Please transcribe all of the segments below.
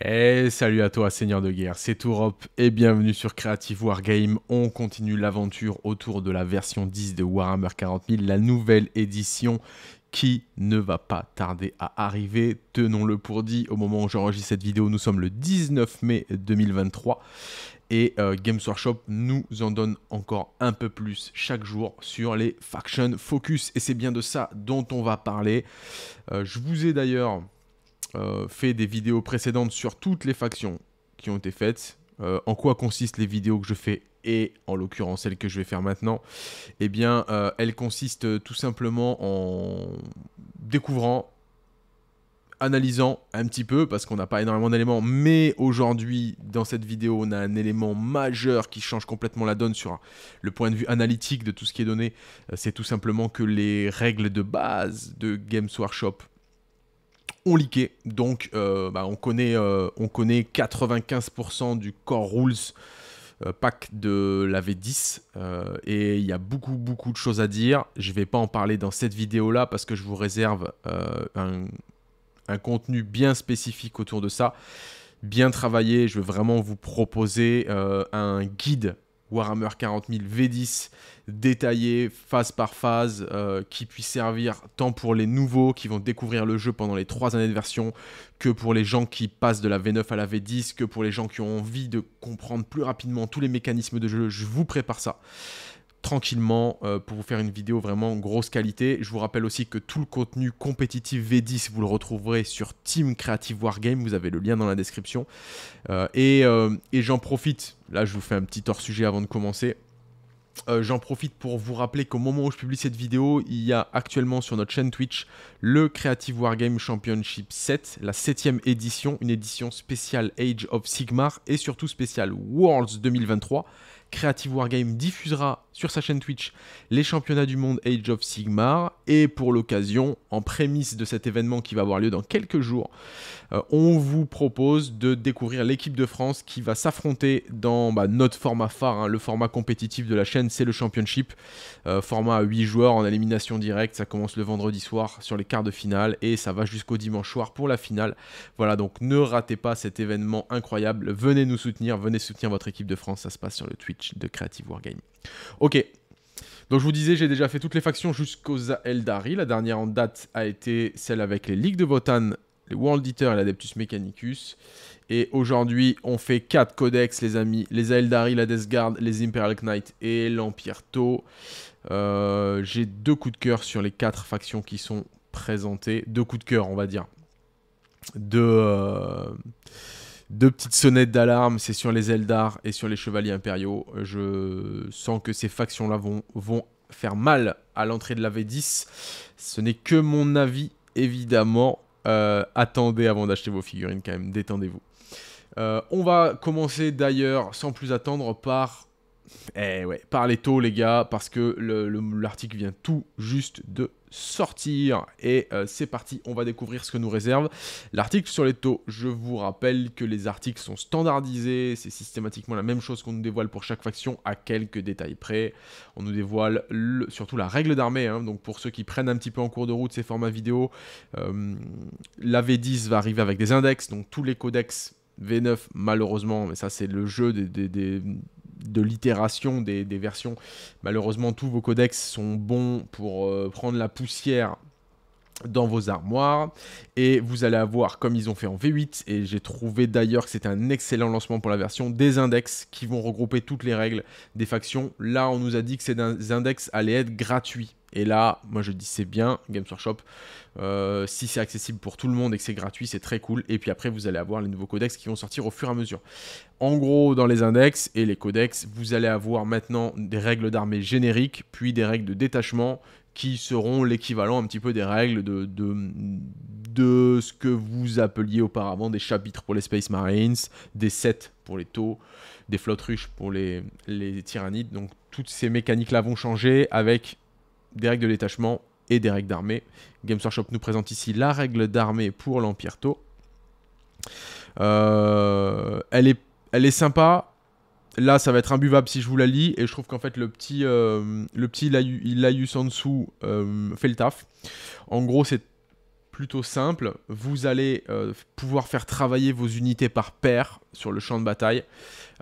Et eh, salut à toi Seigneur de Guerre, c'est Europe et bienvenue sur Creative Wargame. On continue l'aventure autour de la version 10 de Warhammer 40000, la nouvelle édition qui ne va pas tarder à arriver. Tenons-le pour dit, au moment où j'enregistre cette vidéo, nous sommes le 19 mai 2023 et euh, Games Workshop nous en donne encore un peu plus chaque jour sur les Faction Focus. Et c'est bien de ça dont on va parler. Euh, je vous ai d'ailleurs euh, fait des vidéos précédentes sur toutes les factions qui ont été faites, euh, en quoi consistent les vidéos que je fais et en l'occurrence celles que je vais faire maintenant, eh bien euh, elles consistent tout simplement en découvrant, analysant un petit peu parce qu'on n'a pas énormément d'éléments, mais aujourd'hui dans cette vidéo on a un élément majeur qui change complètement la donne sur le point de vue analytique de tout ce qui est donné, c'est tout simplement que les règles de base de Games Workshop on Donc, euh, bah, on, connaît, euh, on connaît 95% du core rules euh, pack de la V10. et il y a beaucoup, beaucoup de choses à dire. Je ne vais pas en parler dans cette vidéo-là parce que je vous réserve un, un, contenu bien spécifique autour de ça. Bien travaillé, je vais vraiment vous proposer un guide Warhammer 40 000 V10 détaillé phase par phase euh, qui puisse servir tant pour les nouveaux qui vont découvrir le jeu pendant les 3 années de version que pour les gens qui passent de la V9 à la V10 que pour les gens qui ont envie de comprendre plus rapidement tous les mécanismes de jeu je vous prépare ça tranquillement euh, pour vous faire une vidéo vraiment grosse qualité. Je vous rappelle aussi que tout le contenu compétitif V10, vous le retrouverez sur Team Creative Wargame, vous avez le lien dans la description. Euh, euh, et, j'en profite, là je vous fais un petit hors sujet avant de commencer. j'en profite pour vous rappeler qu'au moment où je publie cette vidéo, il y a actuellement sur notre chaîne Twitch le Creative Wargame Championship 7, la 7ème édition, une édition spéciale Age of Sigmar et surtout spéciale Worlds 2023. Creative Wargame diffusera sur sa chaîne Twitch les championnats du monde Age of Sigmar. Et pour l'occasion, en prémisse de cet événement qui va avoir lieu dans quelques jours, euh, on vous propose de découvrir l'équipe de France qui va s'affronter dans bah, notre format phare. Hein, le format compétitif de la chaîne, c'est le Championship. Euh, format à 8 joueurs en élimination directe. Ça commence le vendredi soir sur les quarts de finale et ça va jusqu'au dimanche soir pour la finale. Voilà, donc ne ratez pas cet événement incroyable. Venez nous soutenir, venez soutenir votre équipe de France. Ça se passe sur le Twitch de Creative Wargame. Ok. Donc je vous disais, j'ai déjà fait toutes les factions jusqu'aux Eldari. La dernière en date a été celle avec les Ligues de Votan, les World Eater et l'Adeptus Mechanicus. Et aujourd'hui, on fait 4 codex, les amis. Les Aeldari, la Death Guard, les Imperial Knight et l'Empire Tau. Euh, j'ai deux coups de cœur sur les 4 factions qui sont présentées. Deux coups de cœur, on va dire. de deux petites sonnettes d'alarme, c'est sur les Eldar et sur les Chevaliers Impériaux. Euh, je sens que ces factions-là vont, faire mal à l'entrée de la V10. Ce n'est que mon avis, évidemment. Euh, attendez avant d'acheter vos figurines quand même, détendez-vous. Euh, on va commencer d'ailleurs, sans plus attendre, par eh ouais, parlez taux les gars, parce que l'article vient tout juste de sortir. Et euh, c'est parti, on va découvrir ce que nous réserve l'article sur les taux. Je vous rappelle que les articles sont standardisés, c'est systématiquement la même chose qu'on nous dévoile pour chaque faction, à quelques détails près. On nous dévoile surtout la règle d'armée, hein. donc pour ceux qui prennent un petit peu en cours de route ces formats vidéo, euh, la V10 va arriver avec des index, donc tous les codex V9 malheureusement, mais ça c'est le jeu des de l'itération des, versions. Malheureusement, tous vos codex sont bons pour euh, prendre la poussière dans vos armoires et vous allez avoir comme ils ont fait en V8 et j'ai trouvé d'ailleurs que c'était un excellent lancement pour la version des index qui vont regrouper toutes les règles des factions là on nous a dit que ces index allaient être gratuits et là moi je dis c'est bien Games Workshop euh, si c'est accessible pour tout le monde et que c'est gratuit c'est très cool et puis après vous allez avoir les nouveaux codex qui vont sortir au fur et à mesure en gros dans les index et les codex vous allez avoir maintenant des règles d'armée génériques puis des règles de détachement qui seront l'équivalent un petit peu des règles de, de, ce que vous appeliez auparavant des chapitres pour les Space Marines, des sets pour les taux, des flottes ruches pour les, les tyrannides. Donc toutes ces mécaniques-là vont changer avec des règles de détachement et des règles d'armée. Games Workshop nous présente ici la règle d'armée pour l'Empire Tau. Euh, elle, est, elle est sympa, Là, ça va être imbuvable si je vous la lis. Et je trouve qu'en fait, le petit, euh, le petit en euh, dessous fait le taf. En gros, c'est plutôt simple. Vous allez euh, pouvoir faire travailler vos unités par paire sur le champ de bataille.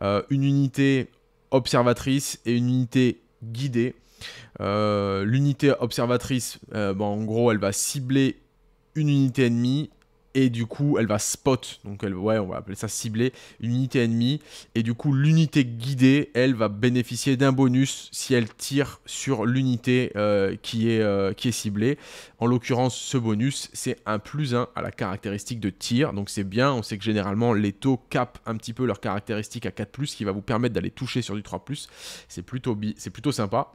une unité observatrice et une unité guidée. L'unité observatrice, en gros, elle va cibler une unité ennemie et du coup elle va spot, donc elle, ouais, on va appeler ça cibler, une unité ennemie, et du coup l'unité guidée, elle va bénéficier d'un bonus si elle tire sur l'unité euh, qui, est, euh, qui est ciblée. En l'occurrence, ce bonus, c'est un plus 1 à la caractéristique de tir, donc c'est bien, on sait que généralement les taux capent un petit peu leurs caractéristiques à 4+, qui va vous permettre d'aller toucher sur du 3+, c'est plutôt, c'est plutôt sympa.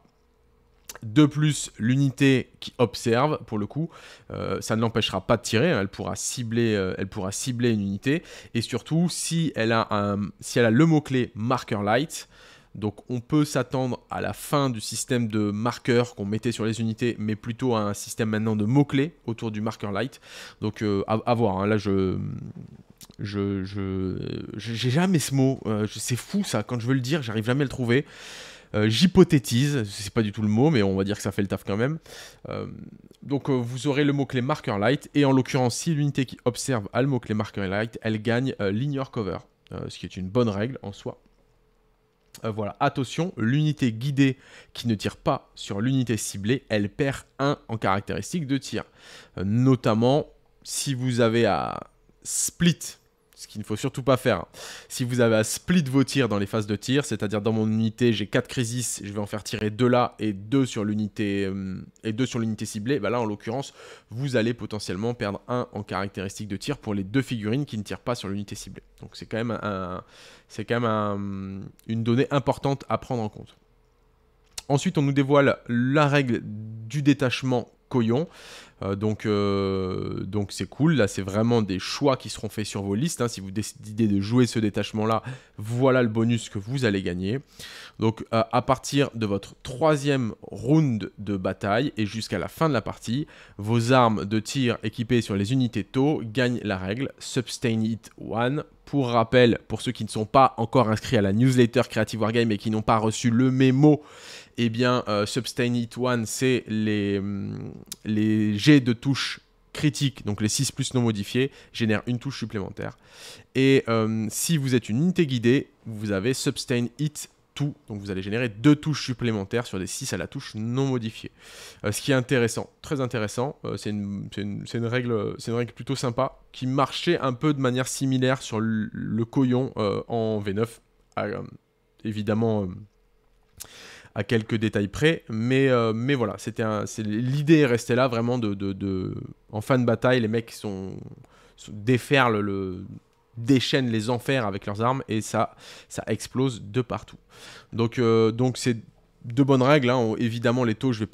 De plus, l'unité qui observe, pour le coup, euh, ça ne l'empêchera pas de tirer, hein. elle, pourra cibler, euh, elle pourra cibler une unité, et surtout, si elle a, un, si elle a le mot-clé marker light, donc on peut s'attendre à la fin du système de marqueurs qu'on mettait sur les unités, mais plutôt à un système maintenant de mots-clés autour du marker light. Donc euh, à, voir, hein. là je... Je... J'ai jamais ce mot, c'est fou ça, quand je veux le dire, j'arrive jamais à le trouver. Euh, j'hypothétise, c'est pas du tout le mot, mais on va dire que ça fait le taf quand même. Euh, donc euh, vous aurez le mot-clé marker light, et en l'occurrence, si l'unité qui observe a le mot-clé marker light, elle gagne l'ignore cover, ce qui est une bonne règle en soi. voilà, attention, l'unité guidée qui ne tire pas sur l'unité ciblée, elle perd 1 en caractéristique de tir. notamment si vous avez à split ce qu'il ne faut surtout pas faire. Si vous avez à split vos tirs dans les phases de tir, c'est-à-dire dans mon unité, j'ai 4 crisis, je vais en faire tirer 2 là et 2 sur l'unité euh, et sur l'unité ciblée, bah là en l'occurrence, vous allez potentiellement perdre 1 en caractéristique de tir pour les deux figurines qui ne tirent pas sur l'unité ciblée. Donc c'est quand même, un, c'est quand même une donnée importante à prendre en compte. Ensuite, on nous dévoile la règle du détachement Coyon. Euh, donc, euh, donc c'est cool. Là, c'est vraiment des choix qui seront faits sur vos listes. Hein. Si vous décidez de jouer ce détachement-là, voilà le bonus que vous allez gagner. Donc, euh, à partir de votre troisième round de bataille et jusqu'à la fin de la partie, vos armes de tir équipées sur les unités taux gagnent la règle Sustain It one. pour rappel, pour ceux qui ne sont pas encore inscrits à la newsletter Creative Wargame et qui n'ont pas reçu le mémo eh bien, sustain euh, Substain Hit 1, c'est les, mm, les jets de touches critiques, donc les 6 plus non modifiés, génèrent une touche supplémentaire. Et euh, si vous êtes une unité guidée, vous avez Substain Hit 2, Donc vous allez générer deux touches supplémentaires sur des 6 à la touche non modifiée. Euh, ce qui est intéressant, très intéressant, c'est une, une, règle, une règle plutôt sympa qui marchait un peu de manière similaire sur le, coyon en V9. évidemment à quelques détails près. Mais, euh, mais voilà, c'était l'idée est restée là vraiment de, de, En fin de bataille, les mecs sont, sont déferlent le déchaînent les enfers avec leurs armes et ça ça explose de partout. Donc euh, donc c'est de bonnes règles. Hein. Oh, évidemment, les taux, je ne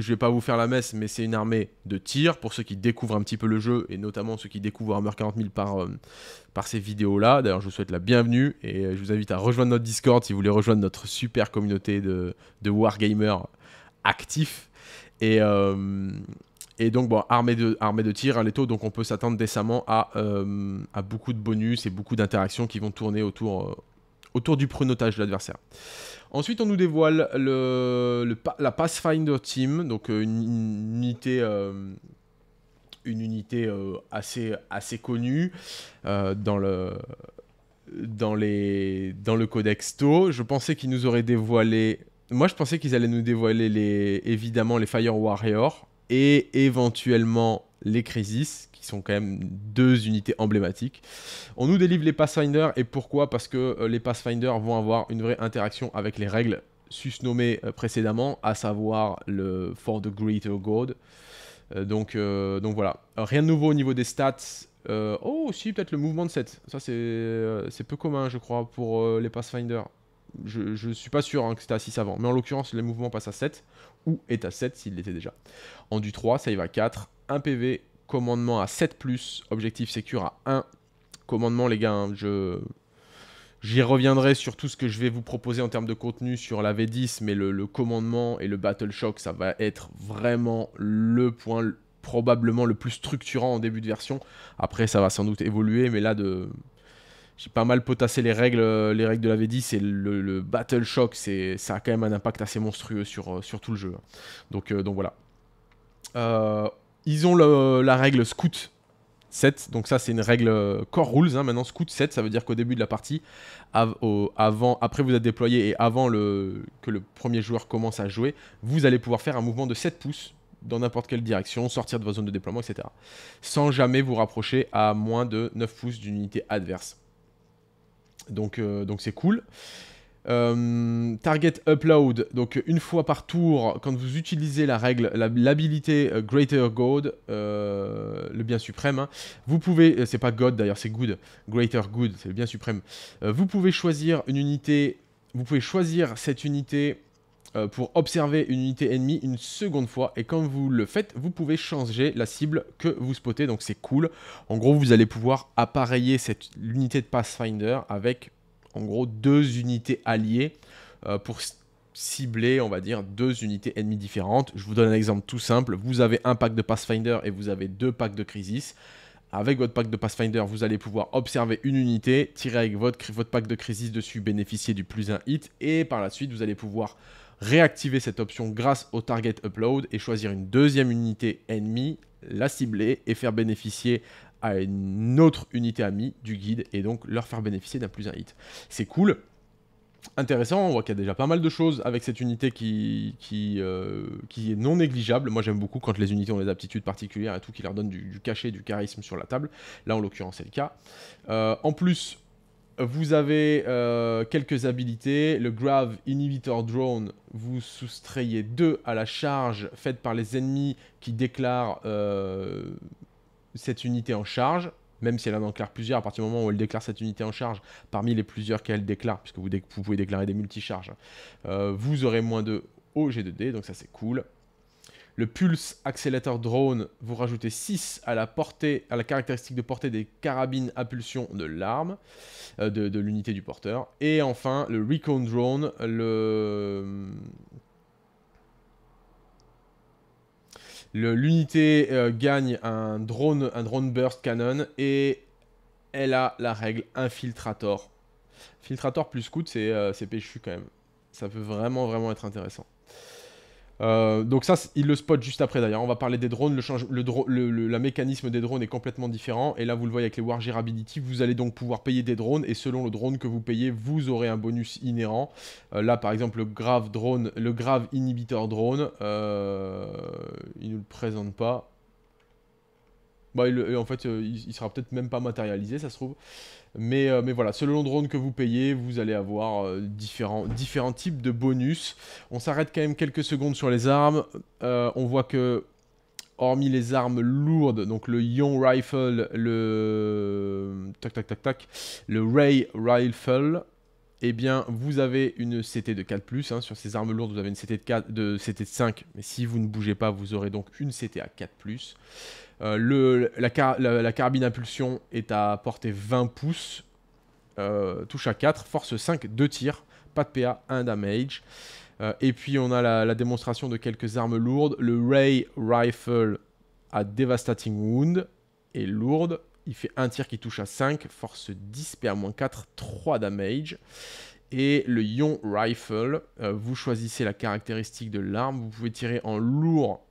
vais pas vous faire la messe, mais c'est une armée de tir pour ceux qui découvrent un petit peu le jeu et notamment ceux qui découvrent Armor 40 000 par, euh, par ces vidéos-là. D'ailleurs, je vous souhaite la bienvenue et euh, je vous invite à rejoindre notre Discord si vous voulez rejoindre notre super communauté de, wargamers actifs. Et, euh, donc, armée de, tirs tir, hein, les taux, donc on peut s'attendre décemment à, beaucoup de bonus et beaucoup d'interactions qui vont tourner autour, du prenotage de l'adversaire. Ensuite, on nous dévoile le, la Pathfinder Team, donc euh, une, unité euh, une unité euh, assez, assez connue dans le dans les dans le codex To. Je pensais qu'ils nous auraient dévoilé. Moi, je pensais qu'ils allaient nous dévoiler les évidemment les Fire Warriors et éventuellement les Crisis sont quand même deux unités emblématiques. On nous délivre les Pathfinder et pourquoi Parce que euh, les Pathfinder vont avoir une vraie interaction avec les règles susnommées euh, précédemment, à savoir le For the Greater God. Euh, donc, donc voilà. Rien de nouveau au niveau des stats. oh, si, peut-être le mouvement de 7. Ça, c'est peu commun, je crois, pour les Pathfinder. Je ne suis pas sûr hein, que c'était à 6 avant. Mais en l'occurrence, les mouvements passe à 7. Ou est à 7 s'il l'était déjà. En du 3, ça y va 4. 1 PV, commandement à 7, objectif secure à 1. Commandement, les gars, hein, je. J'y reviendrai sur tout ce que je vais vous proposer en termes de contenu sur la V10, mais le, commandement et le Battle Shock, ça va être vraiment le point probablement le plus structurant en début de version. Après, ça va sans doute évoluer, mais là, de... j'ai pas mal potassé les règles, les règles de la V10 et le, Battle Shock, ça a quand même un impact assez monstrueux sur, tout le jeu. Donc, euh, donc voilà. Euh, ils ont la règle scout 7, donc ça c'est une règle core rules, hein. maintenant scout 7, ça veut dire qu'au début de la partie, avant, après vous êtes déployé et avant que le premier joueur commence à jouer, vous allez pouvoir faire un mouvement de 7 pouces dans n'importe quelle direction, sortir de votre zone de déploiement, etc. Sans jamais vous rapprocher à moins de 9 pouces d'une unité adverse. Donc euh, c'est cool. Euh, target upload, donc une fois par tour, quand vous utilisez la règle, l'habilité euh, Greater God, euh, le bien suprême, hein, vous pouvez, c'est pas God d'ailleurs, c'est Good, Greater Good, c'est le bien suprême. vous pouvez choisir une unité, vous pouvez choisir cette unité pour observer une unité ennemie une seconde fois. Et quand vous le faites, vous pouvez changer la cible que vous spottez. Donc c'est cool. En gros, vous allez pouvoir appareiller cette unité de Pathfinder avec en gros deux unités alliées euh, pour cibler, on va dire, deux unités ennemies différentes. Je vous donne un exemple tout simple. Vous avez un pack de Pathfinder et vous avez deux packs de Crisis. Avec votre pack de Pathfinder, vous allez pouvoir observer une unité, tirer avec votre, votre pack de Crisis dessus, bénéficier du plus un hit, et par la suite, vous allez pouvoir réactiver cette option grâce au target upload et choisir une deuxième unité ennemie, la cibler et faire bénéficier à une autre unité amie du guide et donc leur faire bénéficier d'un plus un hit. C'est cool. Intéressant, on voit qu'il y a déjà pas mal de choses avec cette unité qui, qui, euh, est non négligeable. Moi j'aime beaucoup quand les unités ont des aptitudes particulières et tout, qui leur donne du, cachet, du charisme sur la table. Là en l'occurrence c'est le cas. Euh, en plus, vous avez euh, quelques habilités. Le Grave Inhibitor Drone, vous soustrayez deux à la charge faite par les ennemis qui déclarent cette unité en charge, même si elle en déclare plusieurs, à partir du moment où elle déclare cette unité en charge, parmi les plusieurs qu'elle déclare, puisque vous, pouvez déclarer des multi charges euh, vous aurez moins de og 2 d donc ça c'est cool. Le Pulse Accelerator Drone, vous rajoutez 6 à la, portée, à la caractéristique de portée des carabines à pulsion de l'arme, euh, de, de l'unité du porteur. Et enfin, le Recon Drone, le L'unité euh, gagne un drone, un drone burst cannon et elle a la règle infiltrator. Filtrator plus scout, c'est euh, péchu quand même. Ça peut vraiment, vraiment être intéressant. Euh, donc ça, il le spot juste après d'ailleurs. On va parler des drones. Le, le, mécanisme des drones est complètement différent. Et là, vous le voyez avec les War vous allez donc pouvoir payer des drones. Et selon le drone que vous payez, vous aurez un bonus inhérent. Euh, là, par exemple, le grave drone, le grave inhibitor drone, euh, il ne le présente pas. Bah, en fait, il, il sera peut-être même pas matérialisé, ça se trouve. Euh, mais, voilà, selon le drone que vous payez, vous allez avoir euh, différents, types de bonus. On s'arrête quand même quelques secondes sur les armes. Euh, on voit que, hormis les armes lourdes, donc le Yon Rifle, le... Tac, tac, tac, tac. Ray Rifle, eh bien, vous avez une CT de 4 hein. Sur ces armes lourdes, vous avez une CT de, 5. Mais si vous ne bougez pas, vous aurez donc une CT à 4 euh, la, carabine impulsion est à portée 20 pouces. Euh, touche à 4, force 5, 2 tirs, pas de PA, 1 damage. Euh, et puis on a la, démonstration de quelques armes lourdes. Le Ray Rifle à Devastating Wound est lourde. Il fait un tir qui touche à 5, force 10, PA-4, 3 damage. Et le Yon Rifle, vous choisissez la caractéristique de l'arme, vous pouvez tirer en lourd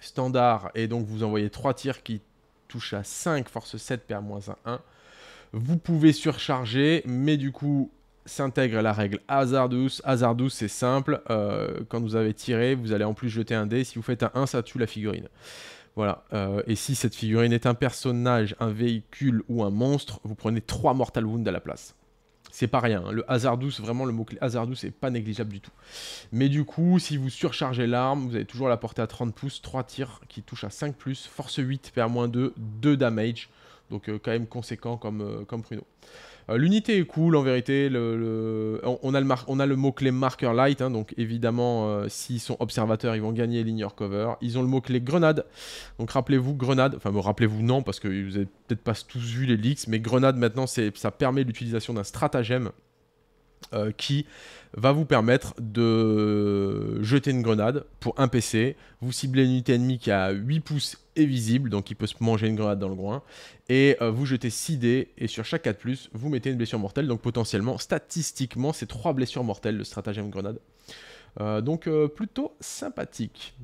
standard, et donc vous envoyez 3 tirs qui touchent à 5, force 7, perd moins 1, Vous pouvez surcharger, mais du coup s'intègre la règle hasard douce Hasard c'est simple, euh, quand vous avez tiré, vous allez en plus jeter un dé, si vous faites un 1, ça tue la figurine. Voilà, euh, et si cette figurine est un personnage, un véhicule ou un monstre, vous prenez 3 Mortal Wound à la place c'est pas rien. Hein. Le hasard douce, vraiment, le mot-clé hasard douce c'est pas négligeable du tout. Mais du coup, si vous surchargez l'arme, vous avez toujours la portée à 30 pouces, 3 tirs qui touchent à 5 plus, force 8, moins 2 2 damage. Donc euh, quand même conséquent comme, Pruno. Euh, comme euh, l'unité est cool en vérité. On, a le mot-clé marker light, hein, donc évidemment, euh, s'ils sont observateurs, ils vont gagner l'ignore cover. Ils ont le mot-clé grenade, donc rappelez-vous grenade, enfin me rappelez-vous non, parce que vous avez peut-être pas tous vu les leaks, mais grenade maintenant, ça permet l'utilisation d'un stratagème euh, qui va vous permettre de jeter une grenade pour un PC. Vous ciblez une unité ennemie qui a 8 pouces et visible, donc il peut se manger une grenade dans le groin. Et euh, vous jetez 6 dés, et sur chaque 4, vous mettez une blessure mortelle. Donc potentiellement, statistiquement, c'est 3 blessures mortelles le stratagème grenade. Euh, donc plutôt sympathique.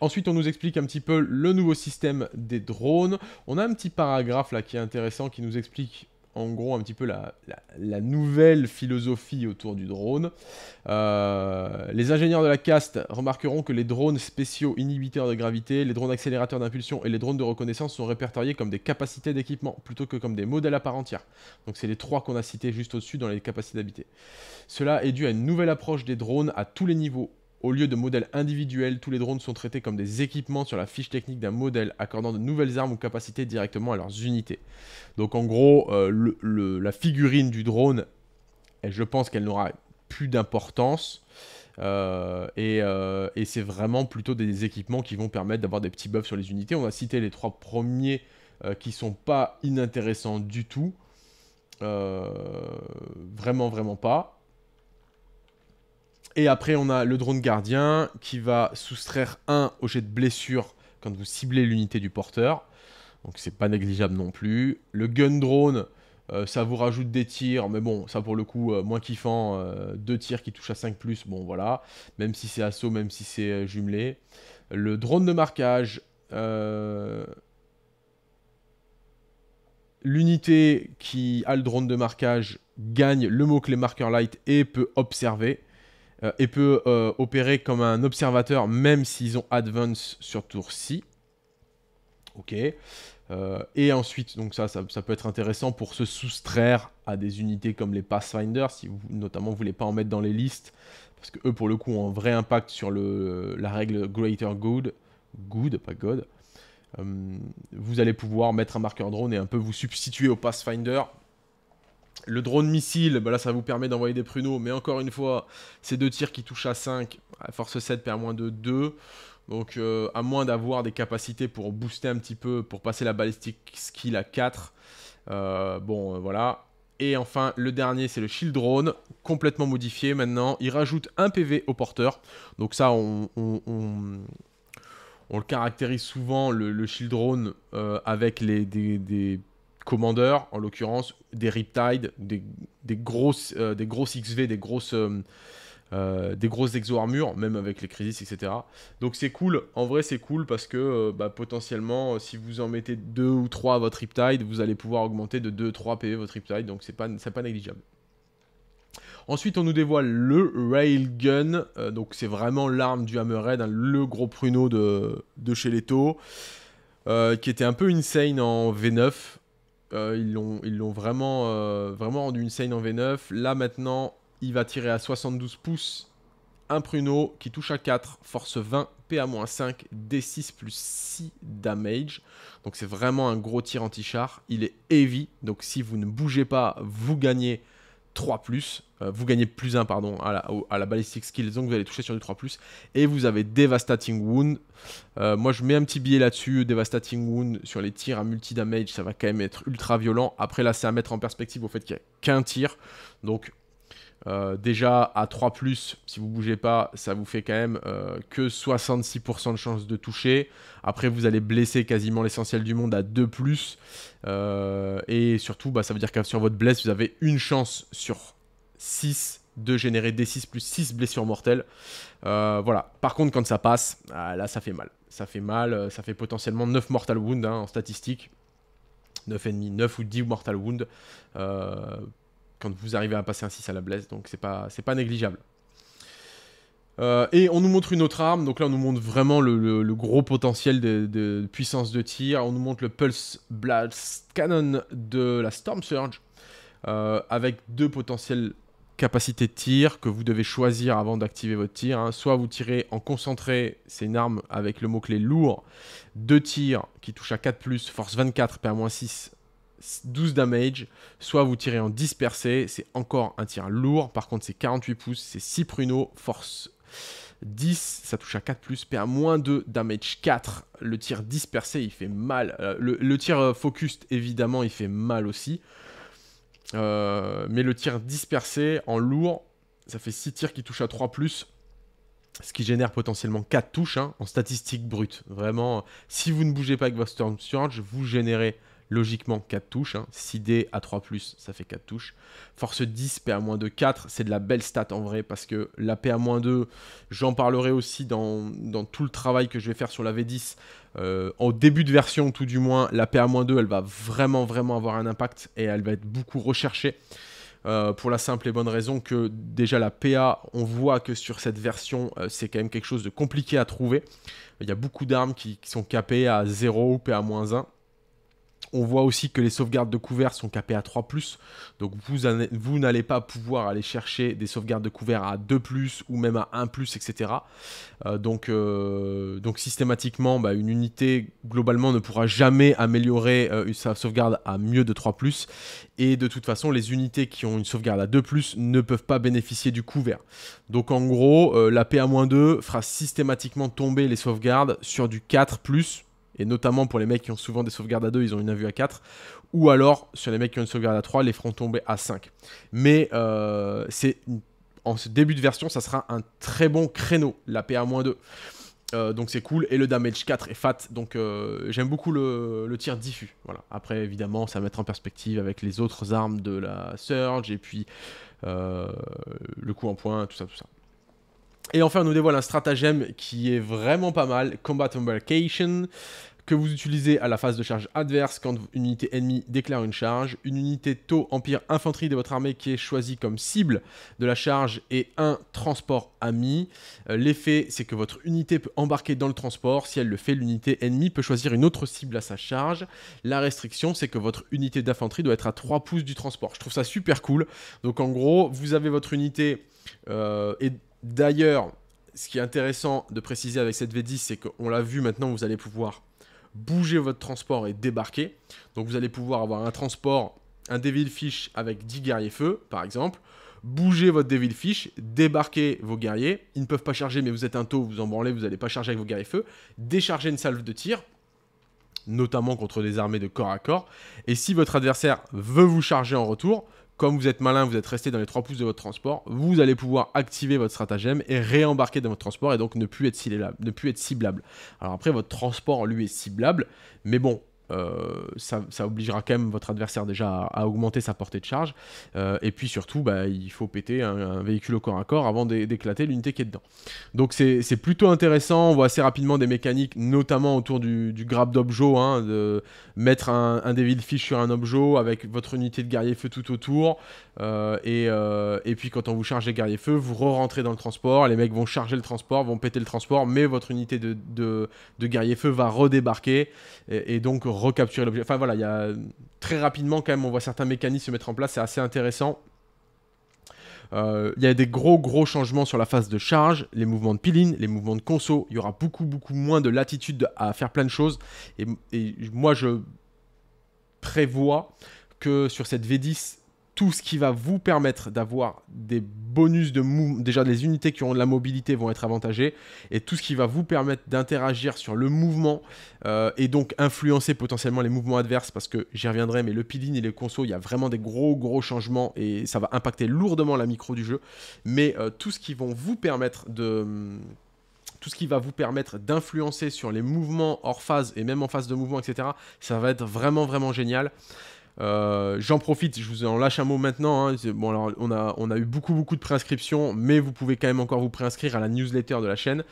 Ensuite, on nous explique un petit peu le nouveau système des drones. On a un petit paragraphe là qui est intéressant qui nous explique en gros un petit peu la, nouvelle philosophie autour du drone. Euh, les ingénieurs de la caste remarqueront que les drones spéciaux inhibiteurs de gravité, les drones accélérateurs d'impulsion et les drones de reconnaissance sont répertoriés comme des capacités d'équipement plutôt que comme des modèles à part entière. Donc c'est les trois qu'on a cités juste au-dessus dans les capacités d'habiter. Cela est dû à une nouvelle approche des drones à tous les niveaux au lieu de modèles individuels, tous les drones sont traités comme des équipements sur la fiche technique d'un modèle, accordant de nouvelles armes ou capacités directement à leurs unités. Donc en gros, euh, la figurine du drone, je pense qu'elle n'aura plus d'importance. Euh, euh, et, c'est vraiment plutôt des équipements qui vont permettre d'avoir des petits buffs sur les unités. On va citer les trois premiers qui sont pas inintéressants du tout. vraiment, vraiment pas. Et après, on a le drone gardien qui va soustraire 1 au jet de blessure quand vous ciblez l'unité du porteur. Donc c'est pas négligeable non plus. Le gun drone, euh, ça vous rajoute des tirs, mais bon, ça pour le coup, euh, moins kiffant, euh, deux tirs qui touchent à 5 plus, bon voilà, même si c'est assaut, même si c'est jumelé. Le drone de marquage, l'unité qui a le drone de marquage gagne le mot-clé marker light et peut observer. Euh, et peut euh, opérer comme un observateur même s'ils ont advance sur tour 6. Ok. Euh, et ensuite, donc ça, ça, peut être intéressant pour se soustraire à des unités comme les Pathfinder, si vous notamment vous voulez pas en mettre dans les listes, parce que eux pour le coup ont un vrai impact sur le, la règle Greater Good, Good, pas God. vous allez pouvoir mettre un marqueur drone et un peu vous substituer au Pathfinder le drone missile, bah là ça vous permet d'envoyer des pruneaux, mais encore une fois, ces deux tirs qui touchent à 5, à force 7 perd moins de 2. Donc euh, à moins d'avoir des capacités pour booster un petit peu, pour passer la balistique skill à 4. Euh, bon euh, voilà. Et enfin le dernier c'est le shield drone, complètement modifié maintenant. Il rajoute un PV au porteur. Donc ça on, le caractérise souvent le, shield drone avec les, des commandeurs, en l'occurrence, des Riptide, des, grosses, des grosses XV, euh, des grosses, euh, euh, des grosses exo-armures, même avec les crises, etc. Donc c'est cool, en vrai c'est cool parce que bah, potentiellement, si vous en mettez 2 ou 3 à votre Riptide, vous allez pouvoir augmenter de 2-3 PV votre Riptide, donc c'est pas, pas négligeable. Ensuite, on nous dévoile le Railgun. donc, c'est vraiment l'arme du Hammerhead, hein, le gros pruneau de, de chez Leto, qui était un peu insane en V9. Euh, ils l'ont, vraiment, euh, vraiment rendu une scène en V9. Là maintenant, il va tirer à 72 pouces. Un pruneau qui touche à 4, force 20, PA-5, D6 plus 6 damage. Donc c'est vraiment un gros tir anti-char. Il est heavy, donc si vous ne bougez pas, vous gagnez 3 plus, euh, vous gagnez plus 1 pardon à la, à la ballistic skill, donc vous allez toucher sur du 3 plus, et vous avez devastating wound. Euh, moi je mets un petit billet là-dessus, devastating wound sur les tirs à multi damage, ça va quand même être ultra violent. Après là c'est à mettre en perspective au fait qu'il n'y a qu'un tir, donc euh, déjà à 3 plus, si vous bougez pas, ça vous fait quand même euh, que 66% de chance de toucher. Après, vous allez blesser quasiment l'essentiel du monde à 2 plus. Euh, et surtout, bah, ça veut dire que sur votre blesse, vous avez une chance sur 6 de générer D6 plus 6 blessures mortelles. voilà. Par contre, quand ça passe, ah, là, ça fait mal. Ça fait mal, ça fait potentiellement 9 mortal wounds hein, en statistique. 9 ennemis, 9 ou 10 Mortal wounds Euh, quand vous arrivez à passer un 6 à la blesse, donc c'est pas, pas négligeable. Euh, et on nous montre une autre arme, donc là on nous montre vraiment le, gros potentiel de, puissance de tir. On nous montre le Pulse Blast Cannon de la Storm Surge, euh, avec deux potentielles capacités de tir que vous devez choisir avant d'activer votre tir. Hein. Soit vous tirez en concentré, c'est une arme avec le mot-clé lourd, deux tirs qui touchent à 4+, force 24, moins 6 12 damage, soit vous tirez en dispersé, c'est encore un tir lourd, par contre c'est 48 pouces, c'est 6 pruneaux, force 10, ça touche à 4 plus, PA moins 2, damage 4, le tir dispersé il fait mal, euh, le, tir euh, focus évidemment il fait mal aussi, euh, mais le tir dispersé en lourd, ça fait 6 tirs qui touchent à 3 plus, ce qui génère potentiellement 4 touches hein, en statistique brute. Vraiment, si vous ne bougez pas avec votre Storm Surge, vous générez logiquement 4 touches. 6D hein. à 3, ça fait 4 touches. Force 10, PA-2, 4, c'est de la belle stat en vrai, parce que la PA-2, j'en parlerai aussi dans, tout le travail que je vais faire sur la V10. Euh, en début de version, tout du moins, la PA-2, elle va vraiment, vraiment avoir un impact et elle va être beaucoup recherchée. Euh, pour la simple et bonne raison que déjà la PA, on voit que sur cette version, euh, c'est quand même quelque chose de compliqué à trouver. Il y a beaucoup d'armes qui, sont capées à 0 ou PA-1. On voit aussi que les sauvegardes de couvert sont capées à 3 ⁇ donc vous n'allez pas pouvoir aller chercher des sauvegardes de couvert à 2 ⁇ ou même à 1 ⁇ etc. donc, euh, donc systématiquement, bah, une unité globalement ne pourra jamais améliorer euh, sa sauvegarde à mieux de 3 ⁇ et de toute façon, les unités qui ont une sauvegarde à 2 ⁇ ne peuvent pas bénéficier du couvert. Donc en gros, euh, la PA-2 fera systématiquement tomber les sauvegardes sur du 4 ⁇ et notamment pour les mecs qui ont souvent des sauvegardes à 2, ils ont une invue à 4, ou alors sur les mecs qui ont une sauvegarde à 3, les feront tomber à 5. Mais euh, c'est en ce début de version, ça sera un très bon créneau, la PA-2. Euh, donc c'est cool. Et le damage 4 est fat. Donc euh, j'aime beaucoup le, tir diffus. Voilà. Après, évidemment, ça va mettre en perspective avec les autres armes de la Surge et puis le coup en point, tout ça, tout ça. Et enfin, on nous dévoile un stratagème qui est vraiment pas mal, Combat Embarkation, que vous utilisez à la phase de charge adverse quand une unité ennemie déclare une charge. Une unité taux Empire Infanterie de votre armée qui est choisie comme cible de la charge et un transport ami. Euh, l'effet, c'est que votre unité peut embarquer dans le transport. Si elle le fait, l'unité ennemie peut choisir une autre cible à sa charge. La restriction, c'est que votre unité d'infanterie doit être à 3 pouces du transport. Je trouve ça super cool. Donc en gros, vous avez votre unité... Euh, et D'ailleurs, ce qui est intéressant de préciser avec cette V10, c'est qu'on l'a vu maintenant, vous allez pouvoir bouger votre transport et débarquer. Donc vous allez pouvoir avoir un transport, un Devil Fish avec 10 guerriers feu, par exemple. Bouger votre Devil Fish, débarquer vos guerriers. Ils ne peuvent pas charger, mais vous êtes un taux, vous en branlez, vous n'allez pas charger avec vos guerriers feu. Décharger une salve de tir, notamment contre des armées de corps à corps. Et si votre adversaire veut vous charger en retour, comme vous êtes malin, vous êtes resté dans les 3 pouces de votre transport, vous allez pouvoir activer votre stratagème et réembarquer dans votre transport et donc ne plus être ciblable. Ne plus être ciblable. Alors après, votre transport, lui, est ciblable, mais bon, euh, ça, obligera quand même votre adversaire déjà à, augmenter sa portée de charge. Euh, et puis surtout, bah, il faut péter un, véhicule au corps à corps avant d'éclater l'unité qui est dedans. Donc c'est plutôt intéressant. On voit assez rapidement des mécaniques, notamment autour du, du grab d'objo, hein, de mettre un, un Devil Fish sur un objo avec votre unité de guerrier feu tout autour. Euh, et, et, puis quand on vous charge les guerriers feu, vous re-rentrez dans le transport. Les mecs vont charger le transport, vont péter le transport, mais votre unité de, de, guerrier feu va redébarquer et, et donc recapturer l'objet. Enfin voilà, il y a très rapidement quand même, on voit certains mécanismes se mettre en place, c'est assez intéressant. Euh, il y a des gros gros changements sur la phase de charge, les mouvements de piline, les mouvements de conso. Il y aura beaucoup beaucoup moins de latitude à faire plein de choses. et moi je prévois que sur cette V10, tout ce qui va vous permettre d'avoir des bonus de mouvement. Déjà, des unités qui ont de la mobilité vont être avantagées. Et tout ce qui va vous permettre d'interagir sur le mouvement euh, et donc influencer potentiellement les mouvements adverses. Parce que j'y reviendrai, mais le peeling et les consos, il y a vraiment des gros, gros changements et ça va impacter lourdement la micro du jeu. Mais euh, tout ce qui vont vous permettre de tout ce qui va vous permettre d'influencer sur les mouvements hors phase et même en phase de mouvement, etc. Ça va être vraiment, vraiment génial. Euh, j'en profite, je vous en lâche un mot maintenant. Hein. Bon, alors, on a, on a eu beaucoup, beaucoup de préinscriptions, mais vous pouvez quand même encore vous préinscrire à la newsletter de la chaîne.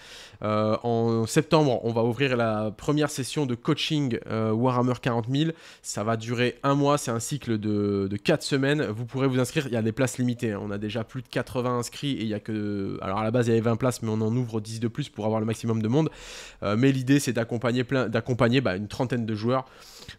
Euh, en septembre, on va ouvrir la première session de coaching euh, Warhammer 40 000. Ça va durer un mois, c'est un cycle de, de 4 semaines. Vous pourrez vous inscrire, il y a des places limitées. Hein. On a déjà plus de 80 inscrits et il y a que. Alors, à la base, il y avait 20 places, mais on en ouvre 10 de plus pour avoir le maximum de monde. mais l'idée, c'est d'accompagner d'accompagner bah, une trentaine de joueurs.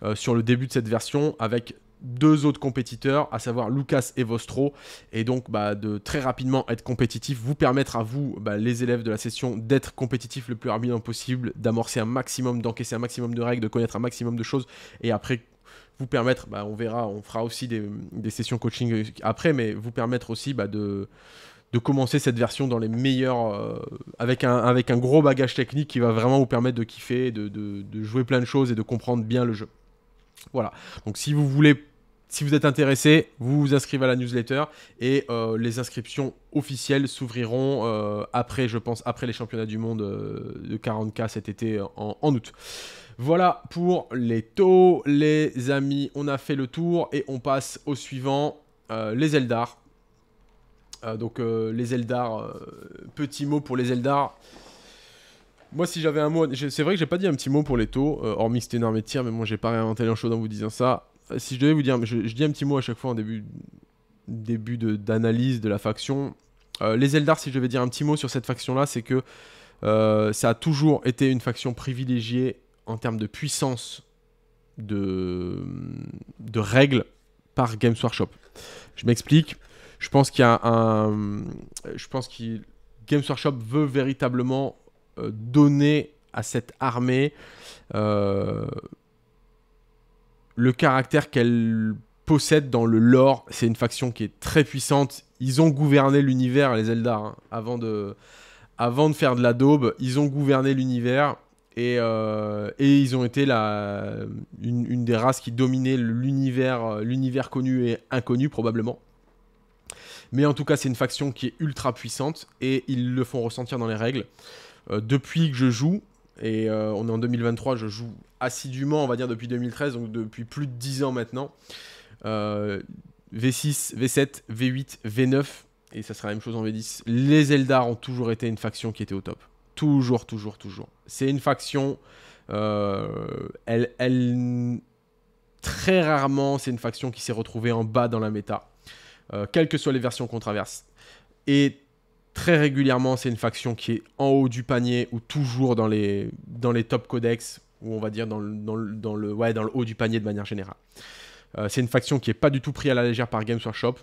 Euh, sur le début de cette version avec deux autres compétiteurs, à savoir Lucas et Vostro, et donc bah, de très rapidement être compétitif, vous permettre à vous, bah, les élèves de la session, d'être compétitif le plus rapidement possible, d'amorcer un maximum, d'encaisser un maximum de règles, de connaître un maximum de choses, et après vous permettre, bah, on verra, on fera aussi des, sessions coaching après, mais vous permettre aussi de, de commencer cette version dans les meilleurs, euh, avec, un, avec un gros bagage technique qui va vraiment vous permettre de kiffer, de jouer plein de choses et de comprendre bien le jeu. Voilà. Donc si vous voulez si vous êtes intéressé, vous vous inscrivez à la newsletter et euh, les inscriptions officielles s'ouvriront euh, après, je pense, après les championnats du monde euh, de 40K cet été en, août. Voilà pour les taux, les amis, on a fait le tour et on passe au suivant, les Eldar. donc les Eldar, petit mot pour les Eldar. Moi, si j'avais un mot, c'est vrai que j'ai pas dit un petit mot pour les taux, euh, hormis que c'était énorme de tir, mais moi j'ai pas réinventé l'enchode en vous disant ça. Euh, si je devais vous dire, je, dis un petit mot à chaque fois en début, début d'analyse de, la faction. Euh, les Eldar, si je devais dire un petit mot sur cette faction-là, c'est que ça a toujours été une faction privilégiée en termes de puissance de, de règles par Games Workshop. Je m'explique. Je pense qu'il y a un. Je pense que Games Workshop veut véritablement euh, donner à cette armée euh, le caractère qu'elle possède dans le lore. C'est une faction qui est très puissante. Ils ont gouverné l'univers, les Eldar, hein, avant, de, avant de faire de la daube. Ils ont gouverné l'univers. Et, euh, ils ont été une, des races qui dominaient l'univers, l'univers connu et inconnu probablement. Mais en tout cas, c'est une faction qui est ultra puissante et ils le font ressentir dans les règles. Euh, depuis que je joue, et euh, on est en 2023, je joue assidûment, on va dire depuis 2013, donc depuis plus de 10 ans maintenant. V6, V7, V8, V9, et ça sera la même chose en V10. Les Eldar ont toujours été une faction qui était au top. Toujours, toujours, toujours. C'est une faction. Euh, elle, elle, Très rarement, c'est une faction qui s'est retrouvée en bas dans la méta. quelles que soient les versions qu'on traverse. Et Très régulièrement, c'est une faction qui est en haut du panier ou toujours dans les, dans les top codex, ou on va dire dans le, dans ouais, dans le haut du panier de manière générale. Euh, c'est une faction qui n'est pas du tout prise à la légère par Games Workshop.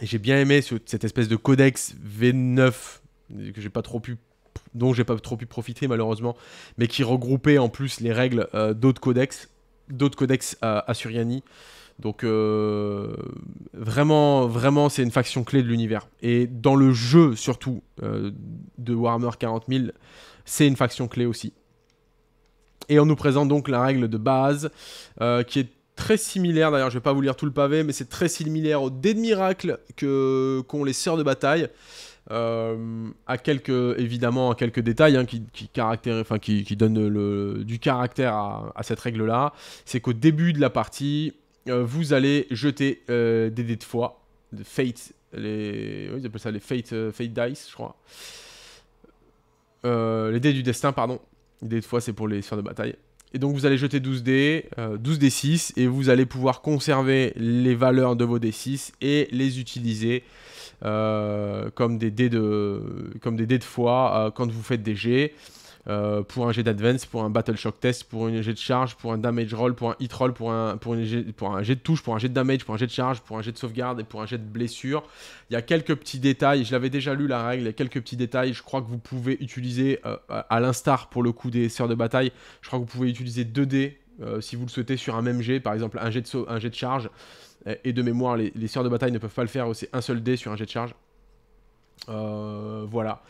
Et j'ai bien aimé cette espèce de codex V9 que j'ai pas trop pu dont j'ai pas trop pu profiter malheureusement, mais qui regroupait en plus les règles euh, d'autres codex, d'autres codex Assuriani. Euh, donc euh, vraiment, vraiment, c'est une faction clé de l'univers. Et dans le jeu surtout euh, de Warhammer 40 000, c'est une faction clé aussi. Et on nous présente donc la règle de base, euh, qui est très similaire, d'ailleurs je ne vais pas vous lire tout le pavé, mais c'est très similaire au dé de miracle qu'ont les sœurs de bataille. à quelques évidemment à quelques détails hein, qui, qui, donnent le, du caractère à cette règle là c'est qu'au début de la partie euh, vous allez jeter euh, des dés de foi, de fate, les... ils appellent ça les fate, euh, dice, je crois. les dés du destin, pardon. Les dés de foi, c'est pour les sphères de bataille. Et donc vous allez jeter 12 dés, 12 dés 6, et vous allez pouvoir conserver les valeurs de vos dés 6 et les utiliser comme des dés de, comme des dés de foi quand vous faites des jets. Euh, pour un jet d'advance, pour un battle shock test, pour un jet de charge, pour un damage roll, pour un hit roll, pour un, pour, jet, un jet de touche, pour un jet de damage, pour un jet de charge, pour un jet de sauvegarde et pour un jet de blessure. Il y a quelques petits détails, je l'avais déjà lu la règle, il y a quelques petits détails, je crois que vous pouvez utiliser, euh, à l'instar pour le coup des sœurs de bataille, je crois que vous pouvez utiliser 2 dés euh, si vous le souhaitez sur un même jet, par exemple un jet de, un jet de charge. Et de mémoire, les, sœurs de bataille ne peuvent pas le faire, c'est un seul dé sur un jet de charge. voilà.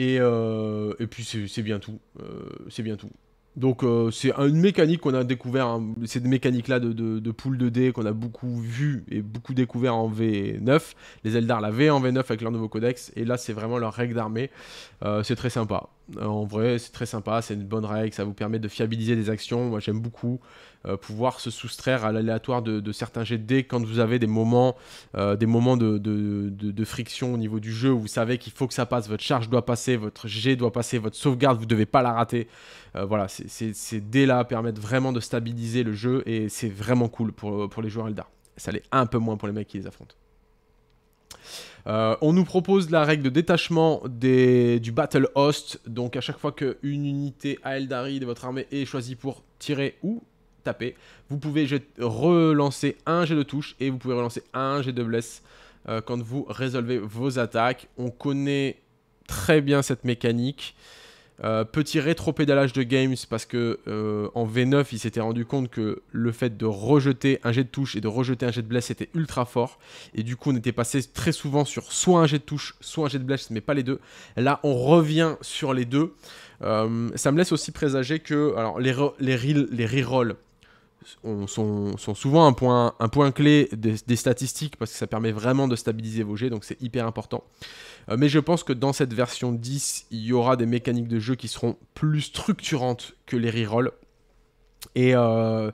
Euh, et, puis c'est bien tout. Euh, c'est bien tout. Donc euh, c'est une mécanique qu'on a découvert, c'est hein. cette mécanique-là de, de, de, pool 2D qu'on a beaucoup vu et beaucoup découvert en V9. Les Eldar l'avaient en V9 avec leur nouveau codex, et là c'est vraiment leur règle d'armée. c'est très sympa. Euh, en vrai, c'est très sympa, c'est une bonne règle, ça vous permet de fiabiliser des actions. Moi, j'aime beaucoup euh, pouvoir se soustraire à l'aléatoire de, certains jets de dés quand vous avez des moments, euh, des moments de, friction au niveau du jeu où vous savez qu'il faut que ça passe, votre charge doit passer, votre jet doit passer, votre sauvegarde, vous ne devez pas la rater. voilà, ces dés-là permettent vraiment de stabiliser le jeu et c'est vraiment cool pour, pour les joueurs Eldar. Ça l'est un peu moins pour les mecs qui les affrontent. Euh, on nous propose la règle de détachement du Battle Host. Donc à chaque fois qu'une unité à de votre armée est choisie pour tirer ou taper, vous pouvez relancer un jet de touche et vous pouvez relancer un jet de bless euh, quand vous résolvez vos attaques. On connaît très bien cette mécanique. Euh, petit rétro-pédalage de Games parce que euh, en V9 il s'était rendu compte que le fait de rejeter un jet de touche et de rejeter un jet de blesse était ultra fort et du coup on était passé très souvent sur soit un jet de touche soit un jet de blesse mais pas les deux. Là on revient sur les deux. Euh, ça me laisse aussi présager que alors les, les, les rerolls sont, souvent un point, un point clé des, statistiques parce que ça permet vraiment de stabiliser vos jets, donc c'est hyper important. Euh, mais je pense que dans cette version 10, il y aura des mécaniques de jeu qui seront plus structurantes que les rerolls. Et, euh,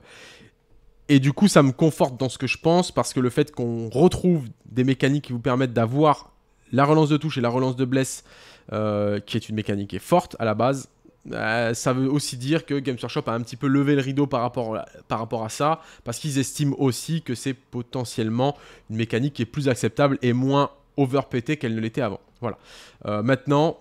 et du coup, ça me conforte dans ce que je pense parce que le fait qu'on retrouve des mécaniques qui vous permettent d'avoir la relance de touche et la relance de blesse, euh, qui est une mécanique forte à la base, euh, ça veut aussi dire que Games Workshop a un petit peu levé le rideau par rapport, à, par rapport à ça, parce qu'ils estiment aussi que c'est potentiellement une mécanique qui est plus acceptable et moins overpétée qu'elle ne l'était avant. Voilà. Euh, maintenant,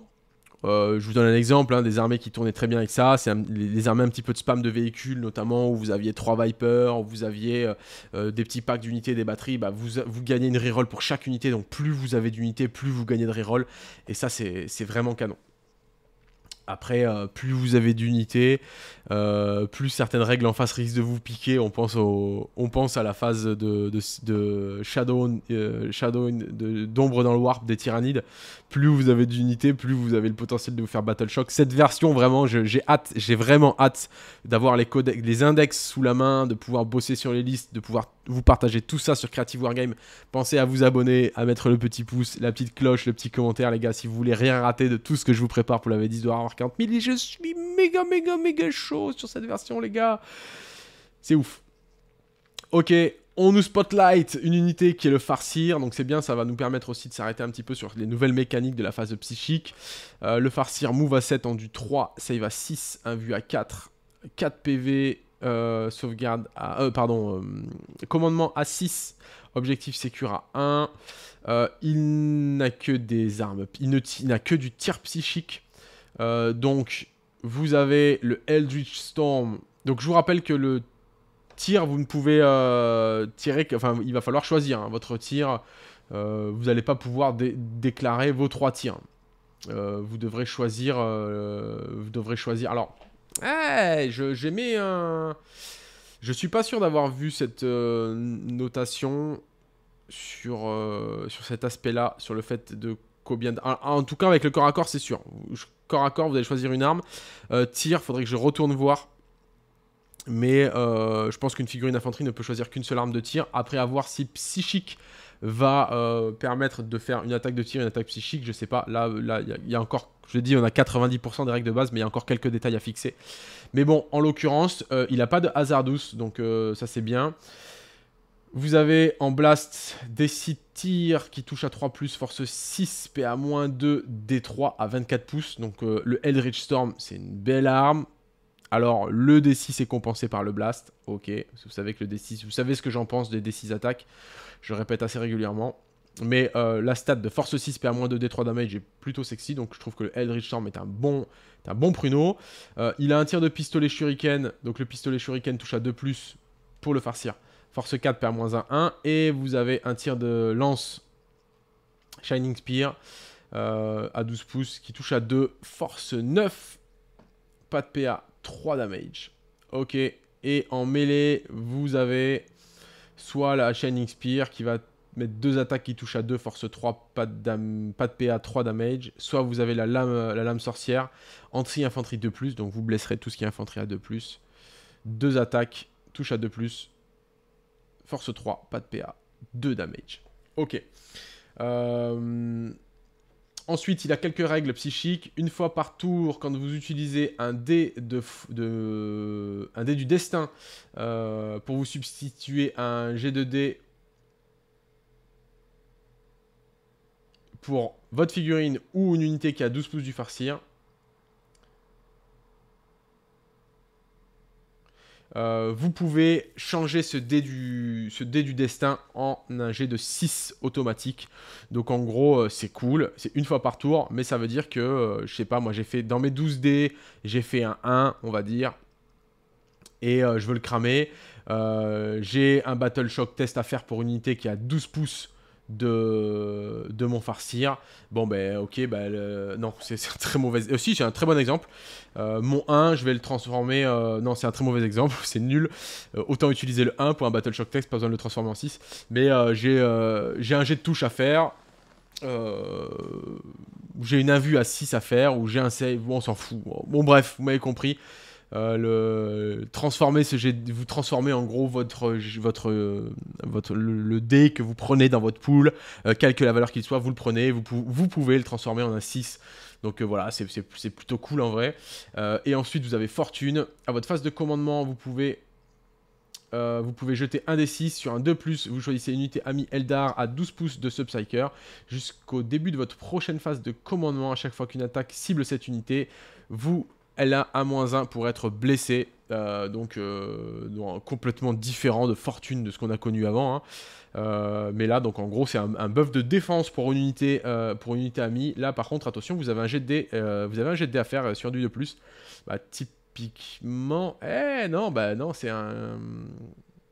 euh, je vous donne un exemple hein, des armées qui tournaient très bien avec ça. C'est les, armées un petit peu de spam de véhicules, notamment où vous aviez 3 Vipers, où vous aviez des petits packs d'unités, des batteries. Bah, vous, vous, gagnez une reroll pour chaque unité. Donc plus vous avez d'unités, plus vous gagnez de reroll. Et ça, c'est vraiment canon. Après, euh, plus vous avez d'unités, euh, plus certaines règles en face risquent de vous piquer. On pense, on pense à la phase de, Shadow, euh, Shadow d'ombre dans le Warp des tyrannides. Plus vous avez d'unités, plus vous avez le potentiel de vous faire Battle Shock. Cette version, vraiment, j'ai hâte, j'ai vraiment hâte d'avoir les, les index sous la main, de pouvoir bosser sur les listes, de pouvoir vous partagez tout ça sur Creative Wargame. Pensez à vous abonner, à mettre le petit pouce, la petite cloche, le petit commentaire, les gars, si vous voulez rien rater de tout ce que je vous prépare pour la V10 de Warhammer 40 000. je suis méga, méga, méga chaud sur cette version, les gars. C'est ouf. Ok, on nous spotlight une unité qui est le farcir, donc c'est bien, ça va nous permettre aussi de s'arrêter un petit peu sur les nouvelles mécaniques de la phase psychique. Euh, le farcir move à 7, en du 3, save à 6, un vue à 4, 4 PV, euh, sauvegarde euh, pardon, euh, commandement à 6, objectif sécure à 1. il n'a que des armes, il n'a que du tir psychique. donc, vous avez le Eldritch Storm. Donc, je vous rappelle que le tir, vous ne pouvez tirer... Enfin, il va falloir choisir hein, votre tir. vous n'allez pas pouvoir déclarer vos trois tirs. vous devrez choisir. vous devrez choisir. Alors, eh, je, un. Je suis pas sûr d'avoir vu cette euh, notation sur, euh, sur cet aspect-là, sur le fait de combien. En, tout cas, avec le corps à corps, c'est sûr. corps à corps, vous allez choisir une arme. Euh, Tire, faudrait que je retourne voir mais euh, je pense qu'une figurine d'infanterie ne peut choisir qu'une seule arme de tir. Après avoir si psychique va euh, permettre de faire une attaque de tir, une attaque psychique, je sais pas. Là, là, il y, a encore, je dis, on a 90% des règles de base, mais il y a encore quelques détails à fixer. Mais bon, en l'occurrence, euh, il n'a pas de hasard douce, donc ça c'est bien. Vous avez en blast des 6 tirs qui touchent à 3 force 6, PA-2, D3 à 24 pouces. Donc le Eldritch Storm, c'est une belle arme. Alors, le D6 est compensé par le Blast. Ok, vous savez que le D6, vous savez ce que j'en pense des D6 attaques. Je répète assez régulièrement. Mais euh, la stat de force 6 perd moins 2 D3 damage est plutôt sexy, donc je trouve que le Eldritch Storm est un bon, un bon pruneau. Euh, il a un tir de pistolet shuriken, donc le pistolet shuriken touche à 2 plus pour le farcir. Force 4 perd moins 1, 1. Et vous avez un tir de lance Shining Spear euh, à 12 pouces qui touche à 2, force 9. Pas de PA, 3 damage. Ok. Et en mêlée, vous avez soit la Shining Spear qui va mettre 2 attaques qui touchent à 2, force 3, pas de, pas de PA, 3 damage. Soit vous avez la lame, la lame sorcière, anti-infanterie 2, donc vous blesserez tout ce qui est infanterie à 2. 2 attaques, touche à 2, force 3, pas de PA, 2 damage. Ok. Euh... Ensuite, il a quelques règles psychiques. Une fois par tour, quand vous utilisez un dé, dé du destin euh, pour vous substituer à un G2D pour votre figurine ou une unité qui a 12 pouces du farcir, Euh, vous pouvez changer ce dé, du, ce dé du destin en un jet de 6 automatique. Donc en gros, euh, c'est cool. C'est une fois par tour, mais ça veut dire que, euh, je sais pas, moi j'ai fait dans mes 12 dés, j'ai fait un 1, on va dire. Et je veux le cramer. j'ai un Battle Shock test à faire pour une unité qui a 12 pouces de, de farcir Bon, ben, ok, ben, non, c'est un très mauvais. aussi euh, j'ai un très bon exemple. Euh, mon 1, je vais le transformer. Euh, non, c'est un très mauvais exemple, c'est nul. autant utiliser le 1 pour un Battle Shock Text, pas besoin de le transformer en 6. Mais j'ai un jet de touche à faire. j'ai une invue à 6 à faire, ou j'ai un save, bon, on s'en fout. Bon, bref, vous m'avez compris. Euh, transformer ce vous transformez en gros votre, votre, votre le, dé que vous prenez dans votre pool, euh, quelle que la valeur qu'il soit, vous le prenez, vous, vous, pouvez le transformer en un 6. Donc euh, voilà, c'est plutôt cool en vrai. et ensuite, vous avez fortune. À votre phase de commandement, vous pouvez vous pouvez jeter un des 6 sur un 2 ⁇ vous choisissez une unité amie Eldar à 12 pouces de Subpsyker. Jusqu'au début de votre prochaine phase de commandement, à chaque fois qu'une attaque cible cette unité, vous elle a moins 1 pour être blessée. Euh, donc, euh, complètement différent de fortune de ce qu'on a connu avant. Hein. Euh, mais là, donc en gros, c'est un, buff de défense pour une unité, pour une unité amie. Là, par contre, attention, vous avez un jet de dé, vous avez un à faire sur du de plus. Bah, typiquement, eh non, bah non, c'est un,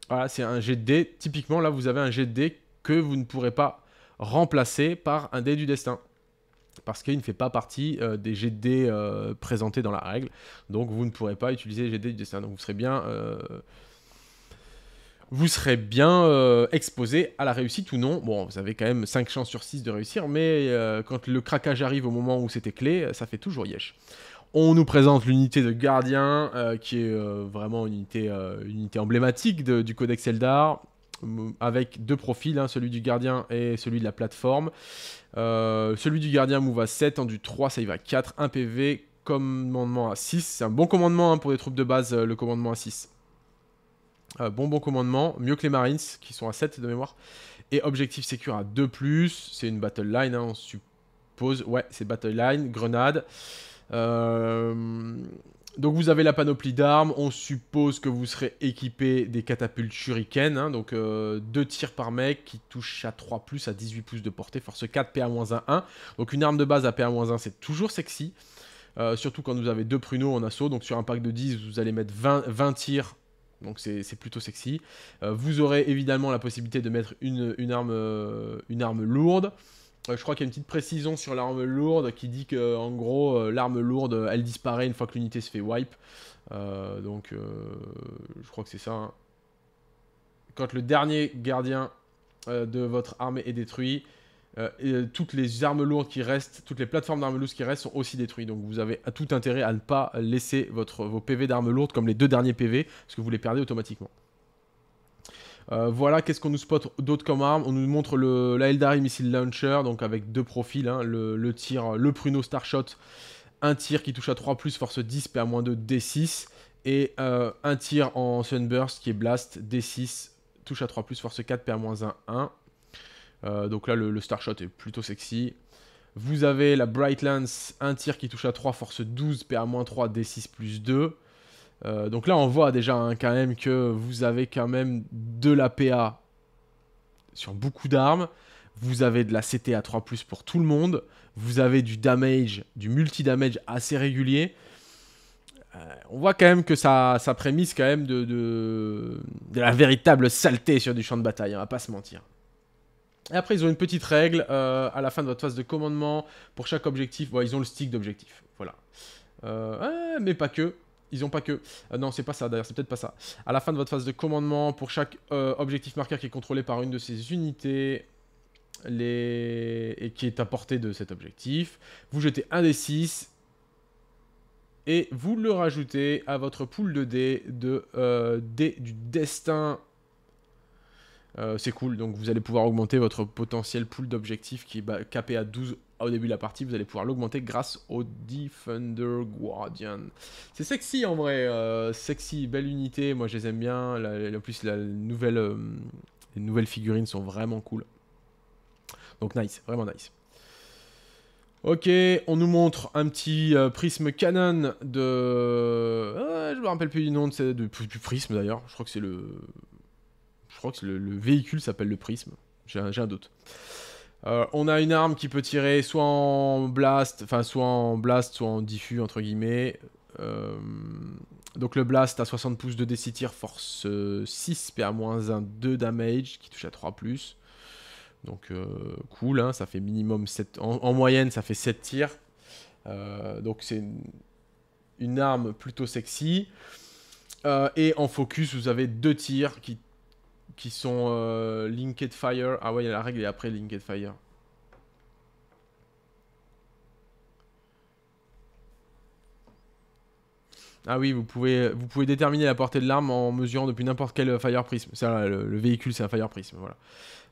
voilà, c'est un jet de Typiquement, là, vous avez un jet de dé que vous ne pourrez pas remplacer par un dé du destin parce qu'il ne fait pas partie euh, des GD euh, présentés dans la règle. Donc vous ne pourrez pas utiliser les GD du dessin. Donc vous serez bien, euh, vous serez bien exposé à la réussite ou non. Bon, vous avez quand même 5 chances sur 6 de réussir, mais quand le craquage arrive au moment où c'était clé, ça fait toujours yesh. On nous présente l'unité de gardien, qui est vraiment une unité, unité emblématique du Codex Eldar avec deux profils, hein, celui du gardien et celui de la plateforme. Euh, celui du gardien move à 7, en du 3 save à 4, 1 PV, commandement à 6. C'est un bon commandement hein, pour des troupes de base, euh, le commandement à 6. Euh, bon bon commandement, mieux que les Marines qui sont à 7 de mémoire. Et objectif sécure à 2 ⁇ c'est une battle line, hein, on suppose. Ouais, c'est battle line, grenade. Euh donc vous avez la panoplie d'armes, on suppose que vous serez équipé des catapultes shuriken, hein. donc 2 euh, tirs par mec qui touchent à 3 plus à 18 pouces de portée, force 4, PA-1, 1. Donc une arme de base à PA-1 c'est toujours sexy, euh, surtout quand vous avez deux pruneaux en assaut, donc sur un pack de 10 vous allez mettre 20, tirs, donc c'est plutôt sexy. Euh, vous aurez évidemment la possibilité de mettre arme, une arme lourde, euh, je crois qu'il y a une petite précision sur l'arme lourde qui dit que en gros euh, l'arme lourde euh, elle disparaît une fois que l'unité se fait wipe. donc je crois que c'est ça. Hein. Quand le dernier gardien de votre armée est détruit, toutes les armes lourdes qui restent, toutes les plateformes d'armes lourdes qui restent sont aussi détruites. Donc vous avez tout intérêt à ne pas laisser votre, vos PV d'armes lourdes comme les deux derniers PV, parce que vous les perdez automatiquement. Euh, voilà, qu'est-ce qu'on nous spot d'autre comme arme On nous montre la Missile Launcher, donc avec deux profils, hein. le, tir, le pruneau Starshot, un tir qui touche à 3+, force 10, PA-2, D6, et euh, un tir en Sunburst qui est Blast, D6, touche à 3+, force 4, PA-1, 1. donc là, le, le Starshot est plutôt sexy. Vous avez la Bright Lance, un tir qui touche à 3, force 12, PA-3, D6 plus 2. Euh, donc là, on voit déjà hein, quand même que vous avez quand même de la PA sur beaucoup d'armes. Vous avez de la CT à 3 pour tout le monde. Vous avez du damage, du multi-damage assez régulier. Euh, on voit quand même que ça, ça prémisse quand même de, la véritable saleté sur du champ de bataille, on hein, va pas se mentir. Et après, ils ont une petite règle euh, à la fin de votre phase de commandement. Pour chaque objectif, ils ont le stick d'objectif. Voilà. mais pas que ils ont pas que. Euh, non, c'est pas ça d'ailleurs, c'est peut-être pas ça. À la fin de votre phase de commandement, pour chaque euh, objectif marqueur qui est contrôlé par une de ces unités les... et qui est à portée de cet objectif, vous jetez un des 6 et vous le rajoutez à votre pool de dés de euh, dés du destin. c'est cool, donc vous allez pouvoir augmenter votre potentiel pool d'objectifs qui est capé à 12 au début de la partie, vous allez pouvoir l'augmenter grâce au Defender Guardian. C'est sexy en vrai, euh, sexy, belle unité, moi je les aime bien. en plus, la nouvelle, euh, les nouvelles figurines sont vraiment cool. Donc nice, vraiment nice. Ok, on nous montre un petit euh, prisme Canon de... je me rappelle plus du nom de, du, prisme d'ailleurs. Je crois que c'est le... Je crois que le, véhicule s'appelle le prisme. J'ai un, un doute. Euh, on a une arme qui peut tirer soit en blast, enfin soit en blast, soit en diffus entre guillemets. Euh, donc le blast à 60 pouces de DC tir force 6 PA-1 2 damage qui touche à 3 Donc euh, cool, hein, ça fait minimum 7. En, en, moyenne, ça fait 7 tirs. donc c'est une, arme plutôt sexy. et en focus, vous avez 2 tirs qui qui sont euh, Linked Fire. Ah ouais, il y a la règle et après Linked Fire. Ah oui, vous pouvez, vous pouvez déterminer la portée de l'arme en mesurant depuis n'importe quel euh, fire Prisme. Ça, le, véhicule, c'est un fire prism, voilà.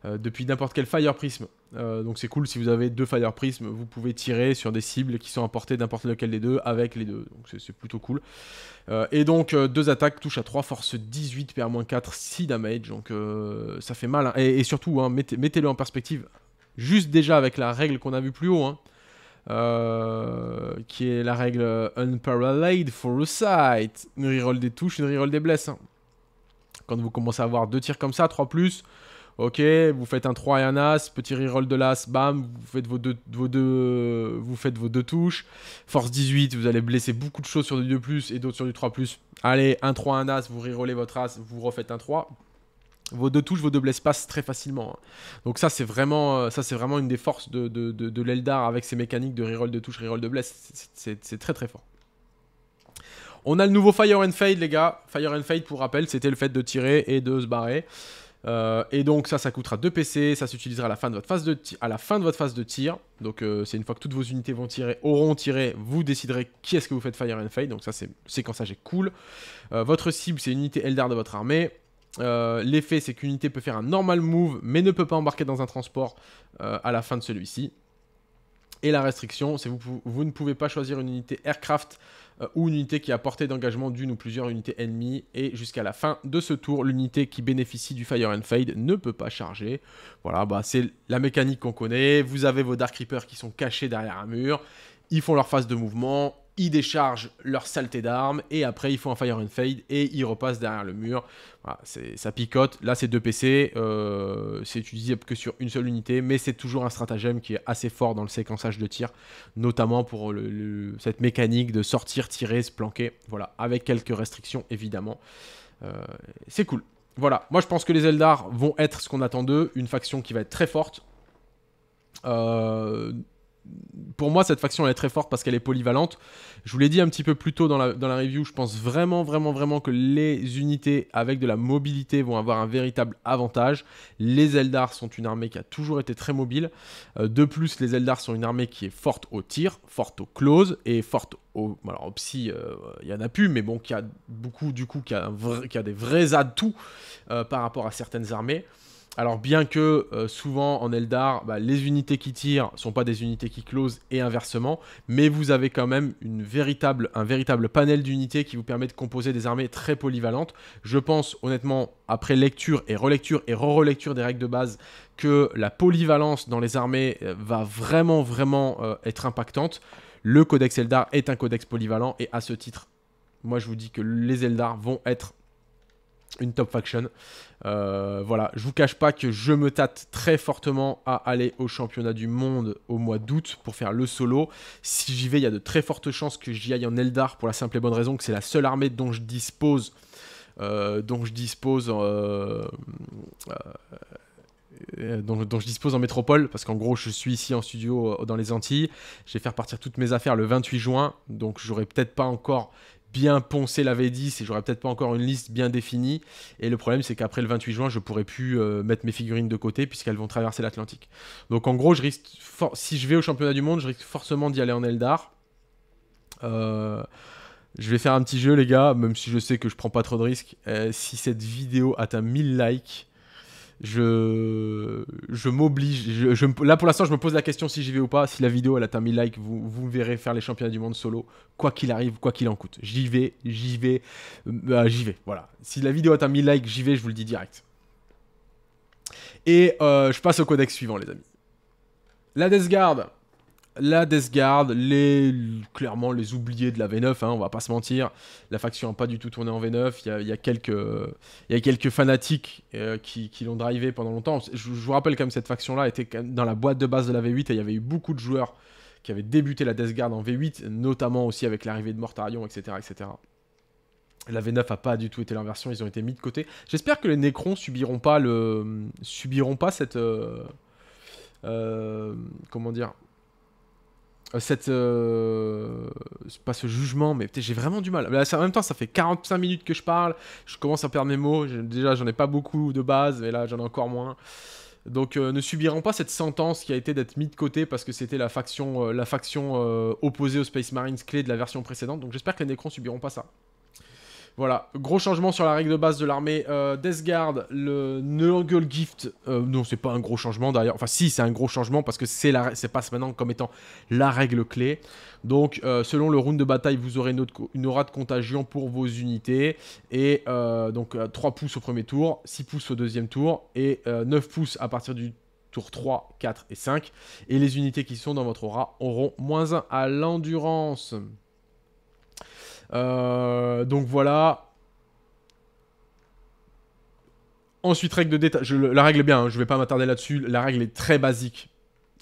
Euh, depuis n'importe quel fire prism. Euh, donc c'est cool si vous avez deux fire prismes, vous pouvez tirer sur des cibles qui sont à portée d'importe lequel des deux avec les deux. Donc c'est plutôt cool. et donc deux attaques touchent à 3, force 18, PA 4, 6 damage. Donc ça fait mal. Hein. Et, surtout, hein, mettez-le en perspective. Juste déjà avec la règle qu'on a vue plus haut. Hein. Euh, qui est la règle Unparalleled for a sight. Une reroll des touches, une reroll des blesses. Hein. Quand vous commencez à avoir deux tirs comme ça, 3 plus, ok, vous faites un 3 et un As, petit reroll de l'As, bam, vous faites vos deux, vos deux, vous faites vos deux touches. Force 18, vous allez blesser beaucoup de choses sur du 2 plus et d'autres sur du 3 plus. Allez, un 3, un As, vous rerollez votre As, vous refaites un 3 vos deux touches, vos deux blesses passent très facilement. Hein. Donc ça c'est vraiment, euh, ça c'est vraiment une des forces de, l'Eldar avec ses mécaniques de reroll de touche, reroll de blesses. C'est très très fort. On a le nouveau Fire and Fade les gars. Fire and Fade pour rappel c'était le fait de tirer et de se barrer. Euh, et donc ça, ça coûtera 2 PC, ça s'utilisera à la fin de votre phase de, à la fin de, votre phase de tir. Donc euh, c'est une fois que toutes vos unités vont tirer, auront tiré, vous déciderez qui est-ce que vous faites Fire and Fade. Donc ça c'est ça j'ai cool. votre cible c'est une unité Eldar de votre armée. Euh, l'effet, c'est qu'une unité peut faire un normal move, mais ne peut pas embarquer dans un transport euh, à la fin de celui-ci. Et la restriction, c'est vous, vous ne pouvez pas choisir une unité aircraft euh, ou une unité qui a porté d'engagement d'une ou plusieurs unités ennemies. Et jusqu'à la fin de ce tour, l'unité qui bénéficie du Fire and Fade ne peut pas charger. Voilà, bah, c'est la mécanique qu'on connaît. Vous avez vos Dark Reapers qui sont cachés derrière un mur. Ils font leur phase de mouvement, ils déchargent leur saleté d'armes et après ils font un fire and fade et ils repassent derrière le mur. Voilà, ça picote. Là, c'est deux PC, euh, c'est utilisable que sur une seule unité, mais c'est toujours un stratagème qui est assez fort dans le séquençage de tir, notamment pour cette mécanique de sortir, tirer, se planquer. Voilà, avec quelques restrictions évidemment. Euh, c'est cool. Voilà, moi je pense que les Eldar vont être ce qu'on attend d'eux, une faction qui va être très forte. Euh, pour moi, cette faction elle est très forte parce qu'elle est polyvalente. Je vous l'ai dit un petit peu plus tôt dans la, dans la, review, je pense vraiment, vraiment, vraiment que les unités avec de la mobilité vont avoir un véritable avantage. Les Eldar sont une armée qui a toujours été très mobile. Euh, de plus, les Eldar sont une armée qui est forte au tir, forte au close et forte au. Alors, psy, euh, il y en a plus, mais bon, qui a beaucoup, du coup, a, des vrais atouts euh, par rapport à certaines armées. Alors bien que euh, souvent en Eldar, bah, les unités qui tirent sont pas des unités qui closent et inversement, mais vous avez quand même une véritable, un véritable panel d'unités qui vous permet de composer des armées très polyvalentes. Je pense honnêtement, après lecture et relecture et re-relecture des règles de base, que la polyvalence dans les armées euh, va vraiment vraiment euh, être impactante. Le codex Eldar est un codex polyvalent et à ce titre, moi je vous dis que les Eldar vont être une top faction. Euh, voilà, je vous cache pas que je me tâte très fortement à aller au championnat du monde au mois d'août pour faire le solo. Si j'y vais, il y a de très fortes chances que j'y aille en Eldar pour la simple et bonne raison que c'est la seule armée dont je dispose, euh, dont je dispose, euh, dont, je dispose en métropole parce qu'en gros je suis ici en studio dans les Antilles. Je vais faire partir toutes mes affaires le 28 juin, donc j'aurai peut-être pas encore bien poncé V10 et j'aurais peut-être pas encore une liste bien définie. Et le problème, c'est qu'après le 28 juin, je pourrais plus euh, mettre mes figurines de côté puisqu'elles vont traverser l'Atlantique. Donc en gros, je risque si je vais au championnat du monde, je risque forcément d'y aller en Eldar. Euh, je vais faire un petit jeu, les gars, même si je sais que je prends pas trop de risques. Euh, si cette vidéo atteint 1000 likes, je, je m'oblige. Je, là, pour l'instant, je me pose la question si j'y vais ou pas. Si la vidéo elle atteint 1000 likes, vous, vous verrez faire les championnats du monde solo, quoi qu'il arrive, quoi qu'il en coûte. J'y vais, j'y vais, euh, bah, j'y vais. Voilà. Si la vidéo atteint 1000 likes, j'y vais, je vous le dis direct. Et euh, je passe au codex suivant, les amis. La Death Guard la Death Guard, les, clairement les oubliés de la V9, hein, on va pas se mentir. La faction n'a pas du tout tourné en V9. Il y a, quelques, quelques fanatiques euh, qui, l'ont drivé pendant longtemps. Je, vous rappelle quand même cette faction-là était dans la boîte de base de la V8 et il y avait eu beaucoup de joueurs qui avaient débuté la Death Guard en V8, notamment aussi avec l'arrivée de Mortarion, etc. etc. La V9 a pas du tout été l'inversion, ils ont été mis de côté. J'espère que les Necrons subiront pas le subiront pas cette euh, euh, comment dire euh, cette euh, pas ce jugement mais j'ai vraiment du mal mais en même temps ça fait 45 minutes que je parle je commence à perdre mes mots déjà j'en ai pas beaucoup de base mais là j'en ai encore moins donc euh, ne subiront pas cette sentence qui a été d'être mis de côté parce que c'était la faction, la faction opposée aux Space Marines clé de la version précédente donc j'espère que les Necrons subiront pas ça voilà, gros changement sur la règle de base de l'armée. Euh, Death Guard, le Nurgle Gift, euh, non, c'est pas un gros changement d'ailleurs. Enfin, si, c'est un gros changement parce que c'est la, c'est passe maintenant comme étant la règle clé. Donc, euh, selon le round de bataille, vous aurez une, une aura de contagion pour vos unités. Et euh, donc, 3 pouces au premier tour, 6 pouces au deuxième tour et 9 pouces à partir du tour 3, 4 et 5. Et les unités qui sont dans votre aura auront moins 1 à l'endurance. Euh, donc voilà, Ensuite, règle de détail. La règle est bien, hein, je ne vais pas m'attarder là-dessus. La règle est très basique.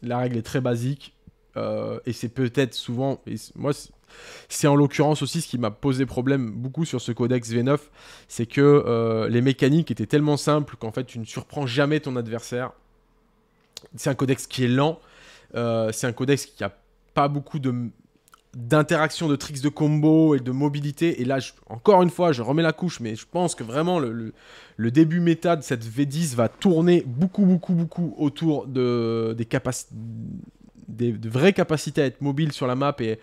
La règle est très basique. Euh, et c'est peut-être souvent. moi, c'est en l'occurrence aussi ce qui m'a posé problème beaucoup sur ce codex V9. C'est que euh, les mécaniques étaient tellement simples qu'en fait, tu ne surprends jamais ton adversaire. C'est un codex qui est lent. c'est un codex qui n'a pas beaucoup de d'interaction, de tricks de combo et de mobilité. Et là, encore une fois, je remets la couche, mais je pense que vraiment le, début méta de cette V10 va tourner beaucoup, beaucoup, beaucoup autour de, des capacités de vraies capacités à être mobile sur la map et,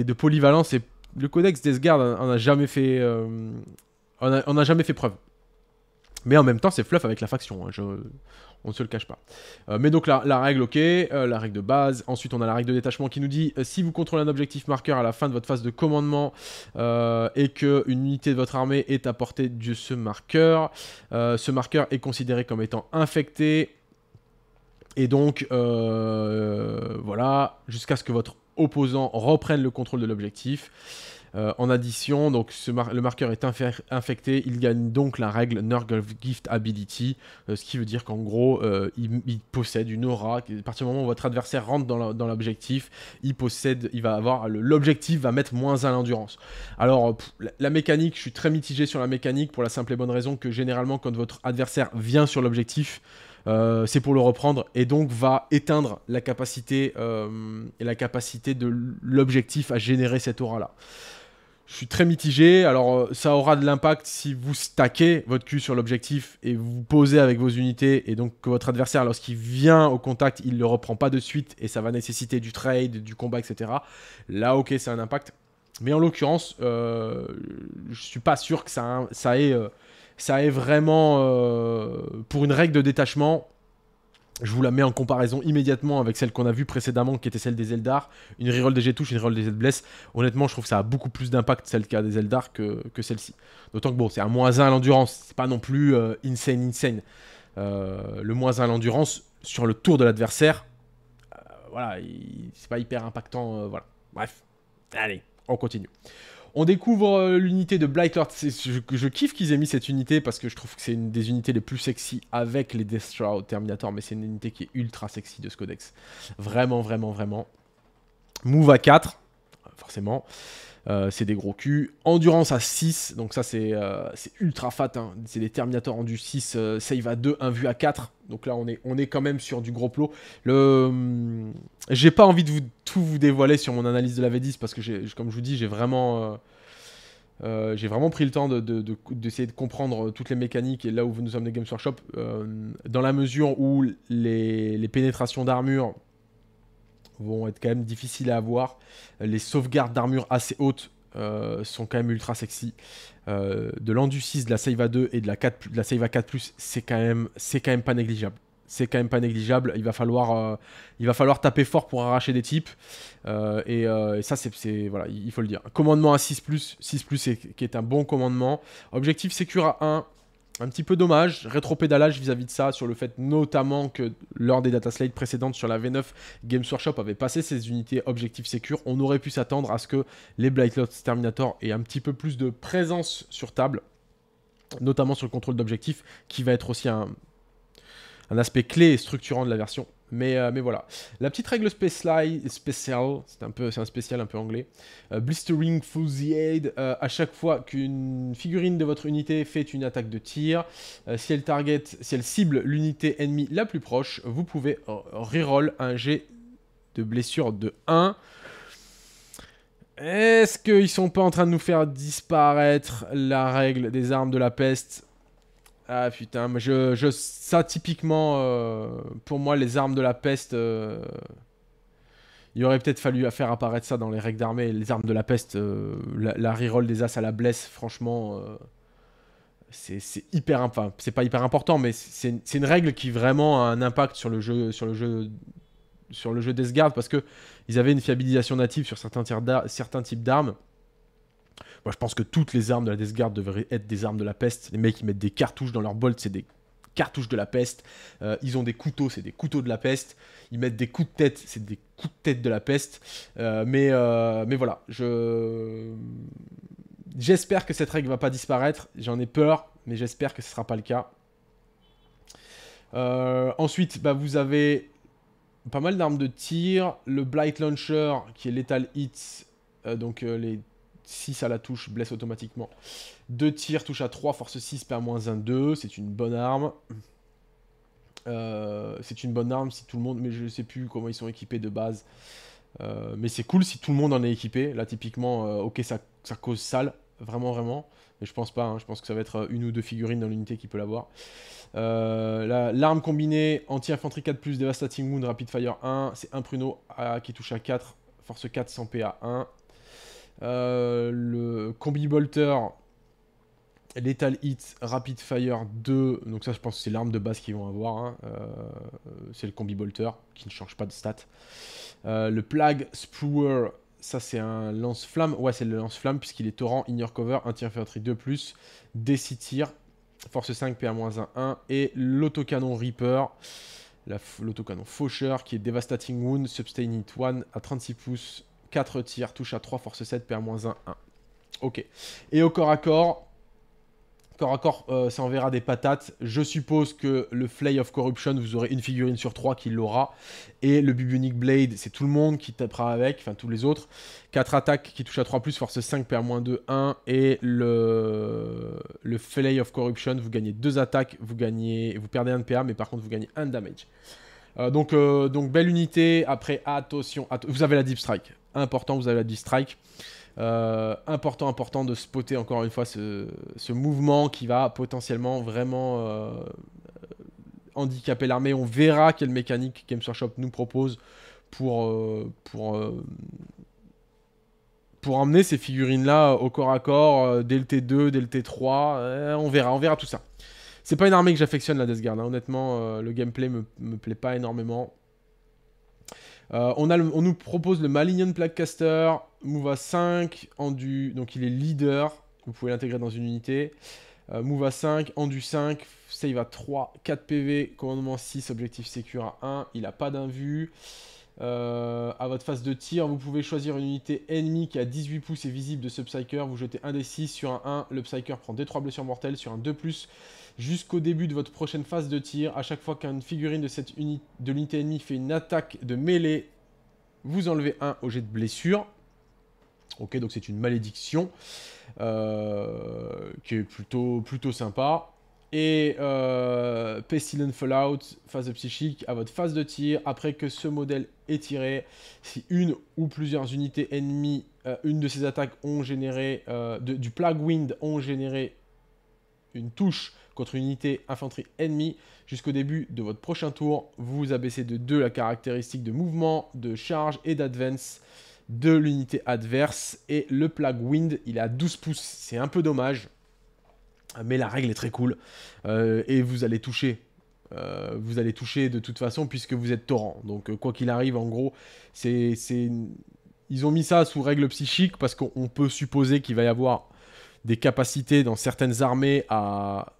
de polyvalence. Et le codex d'Esgard on n'a jamais fait, on, euh, jamais fait preuve. Mais en même temps, c'est fluff avec la faction. Hein, on ne se le cache pas. Euh, mais donc la, la règle, ok, euh, la règle de base. Ensuite, on a la règle de détachement qui nous dit euh, si vous contrôlez un objectif marqueur à la fin de votre phase de commandement et qu'une unité de votre armée est à portée de ce marqueur, ce marqueur est considéré comme étant infecté. Et donc, voilà, jusqu'à ce que votre opposant reprenne le contrôle de l'objectif. Euh, en addition, donc le marqueur est infecté, il gagne donc la règle Nurgle Gift Ability, euh, ce qui veut dire qu'en gros, euh, il, possède une aura. À partir du moment où votre adversaire rentre dans l'objectif, il possède, il va avoir l'objectif va mettre moins à l'endurance. Alors la, mécanique, je suis très mitigé sur la mécanique pour la simple et bonne raison que généralement quand votre adversaire vient sur l'objectif, c'est pour le reprendre et donc va éteindre la capacité et la capacité de l'objectif à générer cette aura là je suis très mitigé. Alors, euh, ça aura de l'impact si vous stackez votre cul sur l'objectif et vous posez avec vos unités. Et donc, que votre adversaire, lorsqu'il vient au contact, il ne le reprend pas de suite. Et ça va nécessiter du trade, du combat, etc. Là, ok, c'est un impact. Mais en l'occurrence, euh, je suis pas sûr que ça, ça, ait, euh, ça vraiment, euh, pour une règle de détachement, je vous la mets en comparaison immédiatement avec celle qu'on a vue précédemment, qui était celle des Eldar. Une reroll des G-Touches, une reroll des Bless. Honnêtement, je trouve que ça a beaucoup plus d'impact, celle qu'a des Eldar, que, que celle-ci. D'autant que bon, c'est un moins 1 à l'endurance, c'est pas non plus euh, insane, insane. Euh, le moins 1 à l'endurance, sur le tour de l'adversaire, euh, voilà, c'est pas hyper impactant, voilà. Bref, allez, on continue. On découvre euh, l'unité de Blightlord. Je, je kiffe qu'ils aient mis cette unité parce que je trouve que c'est une des unités les plus sexy avec les Death Terminator, mais c'est une unité qui est ultra sexy de ce codex. Vraiment, vraiment, vraiment. Move à 4, forcément. Euh, c'est des gros culs. Endurance à 6, donc ça c'est euh, ultra fat. Hein. C'est des Terminators rendus 6, euh, save à 2, un vu à 4. Donc là on est, on est quand même sur du gros plot. Le... Hum, j'ai pas envie de vous, tout vous dévoiler sur mon analyse de la V10 parce que comme je vous dis j'ai vraiment... j'ai vraiment pris le temps d'essayer de, de, de, comprendre toutes les mécaniques et là où nous sommes des Games Workshop, dans la mesure où les, les pénétrations d'armure vont être quand même difficiles à avoir. Les sauvegardes d'armure assez hautes euh, sont quand même ultra sexy. Euh, de l'endu 6, de la Save 2 et de la, 4, de la 4+, c'est quand, même, quand même pas négligeable. C'est quand même pas négligeable. Il va falloir, euh, il va falloir taper fort pour arracher des types. Et, ça, c'est, voilà, il faut le dire. Commandement à 6+, 6+, qui est un bon commandement. Objectif Secure à 1, un petit peu dommage, rétropédalage vis-à-vis de ça, sur le fait notamment que lors des data slides précédentes sur la V9, Games Workshop avait passé ses unités objectifs Secure. On aurait pu s'attendre à ce que les Blightlots Terminator aient un petit peu plus de présence sur table, notamment sur le contrôle d'objectifs, qui va être aussi un, un aspect clé et structurant de la version. Euh, mais, voilà. La petite règle spéciale, spécial, c'est un, un spécial un peu anglais. Euh, blistering Fusillade, aid, euh, à chaque fois qu'une figurine de votre unité fait une attaque de tir, si, elle si elle cible l'unité ennemie la plus proche, vous pouvez reroll un jet de blessure de 1. Est-ce qu'ils sont pas en train de nous faire disparaître la règle des armes de la peste ah putain, mais je, ça typiquement, euh, pour moi, les armes de la peste, euh, il aurait peut-être fallu faire apparaître ça dans les règles d'armée. Les armes de la peste, euh, la, la reroll des as à la blesse, franchement, c'est hyper, c'est pas hyper important, mais c'est une règle qui vraiment a un impact sur le jeu, sur le jeu, sur le jeu parce que avaient une fiabilisation native sur certains, certains types d'armes. Moi, je pense que toutes les armes de la Death Guard devraient être des armes de la peste. Les mecs, ils mettent des cartouches dans leur bolt, c'est des cartouches de la peste. Euh, ils ont des couteaux, c'est des couteaux de la peste. Ils mettent des coups de tête, c'est des coups de tête de la peste. Euh, euh, mais, voilà, J'espère que cette règle va pas disparaître. J'en ai peur, mais j'espère que ce sera pas le cas. ensuite, bah, vous avez pas mal d'armes de tir. Le Blight Launcher, qui est Lethal Hit, donc les si ça la touche, blesse automatiquement. 2 tirs, touche à 3, force 6, pa moins 1, 2. C'est une bonne arme. Euh, c'est une bonne arme si tout le monde... Mais je ne sais plus comment ils sont équipés de base. Euh, mais c'est cool si tout le monde en est équipé. Là, typiquement, euh, ok, ça, cause sale. Vraiment, vraiment. Mais je pense pas. Hein. Je pense que ça va être une ou deux figurines dans l'unité qui peut l'avoir. L'arme combinée anti-infanterie 4, devastating wound, rapid fire 1. C'est un pruneau qui touche à 4, force 4, sans PA 1. Euh, le Combi Bolter, Lethal Hit, Rapid Fire 2, donc ça je pense que c'est l'arme de base qu'ils vont avoir, hein. euh, c'est le combi bolter qui ne change pas de stat euh, le Plague Sprewer, ça c'est un lance-flamme, ouais c'est le lance-flamme puisqu'il est torrent, ignore cover, un tir plus 2+, DC tir, force 5, PA-1-1, et l'autocanon Reaper, l'autocanon Faucher Faucheur qui est Devastating Wound, Substain Hit 1 à 36 pouces, 4 tirs, touche à 3, force 7, PA-1, 1. Ok. Et au corps à corps, corps à corps, euh, ça enverra des patates. Je suppose que le Flay of Corruption, vous aurez une figurine sur 3 qui l'aura. Et le Bubunic Blade, c'est tout le monde qui tapera avec, enfin tous les autres. 4 attaques qui touchent à 3+, force 5, moins 2 1. Et le, le Flay of Corruption, vous gagnez 2 attaques, vous, gagnez... vous perdez 1 de PA, mais par contre vous gagnez 1 de damage. Euh, donc, euh, donc, belle unité. Après, attention, vous avez la deep strike. Important, vous avez la deep strike. Euh, important, important de spotter encore une fois ce, mouvement qui va potentiellement vraiment handicaper l'armée. On verra quelle mécanique Games Workshop nous propose pour, pour, pour emmener ces figurines-là au corps à corps dès le T2, dès le T3. on verra, on verra tout ça. C'est pas une armée que j'affectionne la Death Guard. Hein. Honnêtement, euh, le gameplay me, me, plaît pas énormément. Euh, on, a on, nous propose le Malignant Plague Caster, move à 5, endu, donc il est leader, vous pouvez l'intégrer dans une unité. Euh, move à 5, endu 5, save à 3, 4 PV, commandement 6, objectif sécure à 1, il n'a pas d'invue. Euh, à votre phase de tir, vous pouvez choisir une unité ennemie qui a 18 pouces et visible de ce Psyker. Vous jetez un des 6 sur un 1. Le Psyker prend des 3 blessures mortelles. Sur un 2, jusqu'au début de votre prochaine phase de tir. À chaque fois qu'une figurine de, cette unité, de l'unité ennemie fait une attaque de mêlée, vous enlevez un au jet de blessure. Ok, donc c'est une malédiction euh, qui est plutôt, plutôt sympa. Et euh, Pestilent Fallout, phase psychique, à votre phase de tir, après que ce modèle est tiré, si une ou plusieurs unités ennemies, euh, une de ces attaques ont généré, du Plague Wind ont généré une touche contre une unité infanterie ennemie jusqu'au début de votre prochain tour. Vous abaissez de 2 la caractéristique de mouvement, de charge et d'advance de l'unité adverse. Et le Plague Wind, il a à 12 pouces. C'est un peu dommage, mais la règle est très cool. Euh, et vous allez toucher euh, vous allez toucher de toute façon puisque vous êtes torrent. Donc euh, quoi qu'il arrive, en gros, c'est, c'est... Ils ont mis ça sous règle psychique parce qu'on peut supposer qu'il va y avoir des capacités dans certaines armées à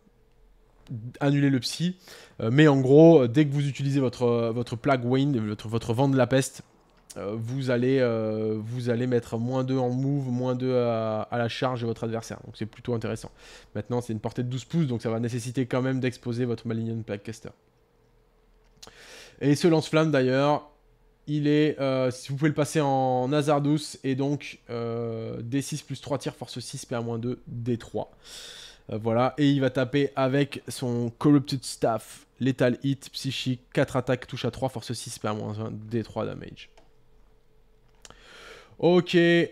annuler le psy. Euh, mais en gros, euh, dès que vous utilisez votre, euh, votre Plague Wind, votre, votre vent de la peste, vous, allez, vous allez mettre moins 2 en move, moins 2 à, la charge de votre adversaire. Donc c'est plutôt intéressant. Maintenant, c'est une portée de 12 pouces, donc ça va nécessiter quand même d'exposer votre Malignant Plague Caster. Et ce lance-flamme d'ailleurs, il est, euh, si vous pouvez le passer en Hazardous, et donc euh, D6 plus 3 tirs, force 6, PA-2, D3. voilà, et il va taper avec son Corrupted Staff, Lethal Hit, Psychic, 4 attaques, touche à 3, force 6, PA-1, D3 damage. Ok, euh,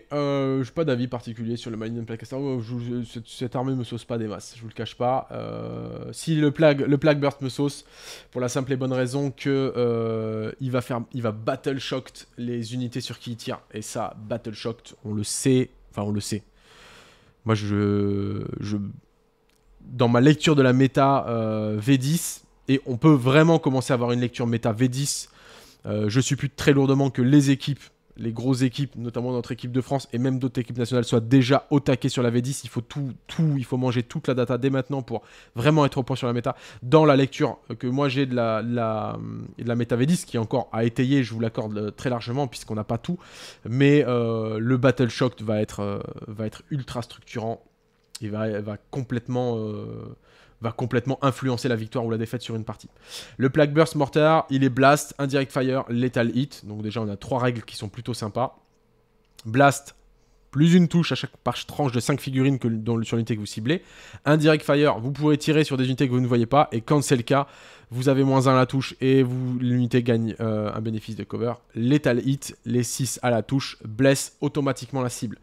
je n'ai pas d'avis particulier sur le Magnum Plague euh, Cette, cette, armée me sauce pas des masses, je vous le cache pas. Euh, si le Plague, le Burst me sauce, pour la simple et bonne raison que il va faire, il va battle shocked les unités sur qui il tire. Et ça, battle shocked, on le sait, enfin on le sait. Moi, je, je dans ma lecture de la méta V10, et on peut vraiment commencer à avoir une lecture méta V10. je suis plus très lourdement que les équipes les grosses équipes, notamment notre équipe de France et même d'autres équipes nationales, soient déjà au taquet sur la V10. Il faut tout, tout, il faut manger toute la data dès maintenant pour vraiment être au point sur la méta. Dans la lecture que moi j'ai de la, la, méta V10, qui encore à étayer, je vous l'accorde euh, très largement, puisqu'on n'a pas tout, mais euh, le Battle Shock va être, euh, va être ultra structurant. Il va, va complètement va complètement influencer la victoire ou la défaite sur une partie. Le Plague Burst Mortar, il est Blast, Indirect Fire, Lethal Hit. Donc déjà, on a trois règles qui sont plutôt sympas. Blast, plus une touche à chaque tranche de 5 figurines que, dont, sur l'unité que vous ciblez. Indirect Fire, vous pourrez tirer sur des unités que vous ne voyez pas, et quand c'est le cas, vous avez moins 1 à la touche et l'unité gagne euh, un bénéfice de cover. Lethal Hit, les 6 à la touche, blesse automatiquement la cible.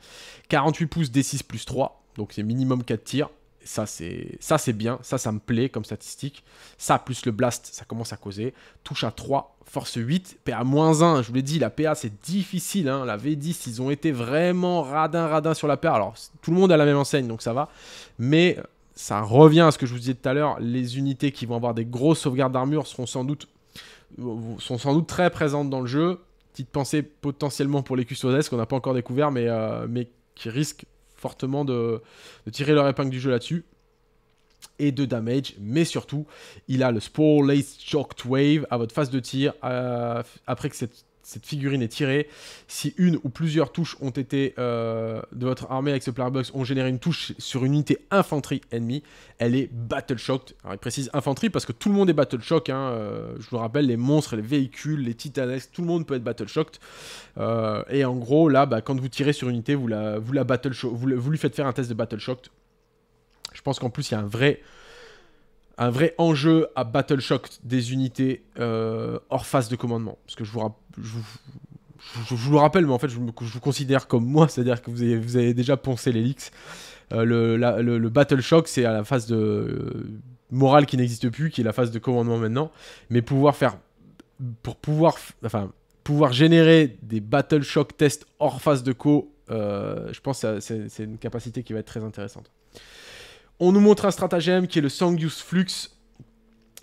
48 pouces D6 plus 3, donc c'est minimum 4 tirs ça c'est ça c'est bien, ça ça me plaît comme statistique. Ça plus le blast, ça commence à causer. Touche à 3, force 8, PA moins 1. Je vous l'ai dit, la PA c'est difficile. Hein. La V10, ils ont été vraiment radin radin sur la PA. Alors tout le monde a la même enseigne donc ça va, mais ça revient à ce que je vous disais tout à l'heure. Les unités qui vont avoir des grosses sauvegardes d'armure seront sans doute euh, sont sans doute très présentes dans le jeu. Petite pensée potentiellement pour les custodes qu'on n'a pas encore découvert, mais, euh, mais qui risquent fortement de, tirer leur épingle du jeu là-dessus et de damage, mais surtout, il a le Spore Lace choked Wave à votre phase de tir euh, après que cette cette figurine est tirée. Si une ou plusieurs touches ont été euh, de votre armée avec ce player box ont généré une touche sur une unité infanterie ennemie, elle est battle shocked. Alors il précise infanterie parce que tout le monde est battle shocked hein. euh, je vous rappelle, les monstres, les véhicules, les titanesques, tout le monde peut être battle shocked. Euh, et en gros, là, bah, quand vous tirez sur une unité, vous, la, battle vous, vous lui faites faire un test de battle shocked. Je pense qu'en plus, il y a un vrai un vrai enjeu à Battle Shock des unités euh, hors phase de commandement. Parce que je vous, je le rappelle, mais en fait, je, vous considère comme moi, c'est-à-dire que vous avez, vous avez, déjà poncé l'elix. Euh, le, Battle Shock, c'est à la phase de euh, morale qui n'existe plus, qui est la phase de commandement maintenant. Mais pouvoir faire. Pour pouvoir. Enfin, pouvoir générer des Battle Shock tests hors phase de co, je pense que c'est une capacité qui va être très intéressante. On nous montre un stratagème qui est le Sangius Flux.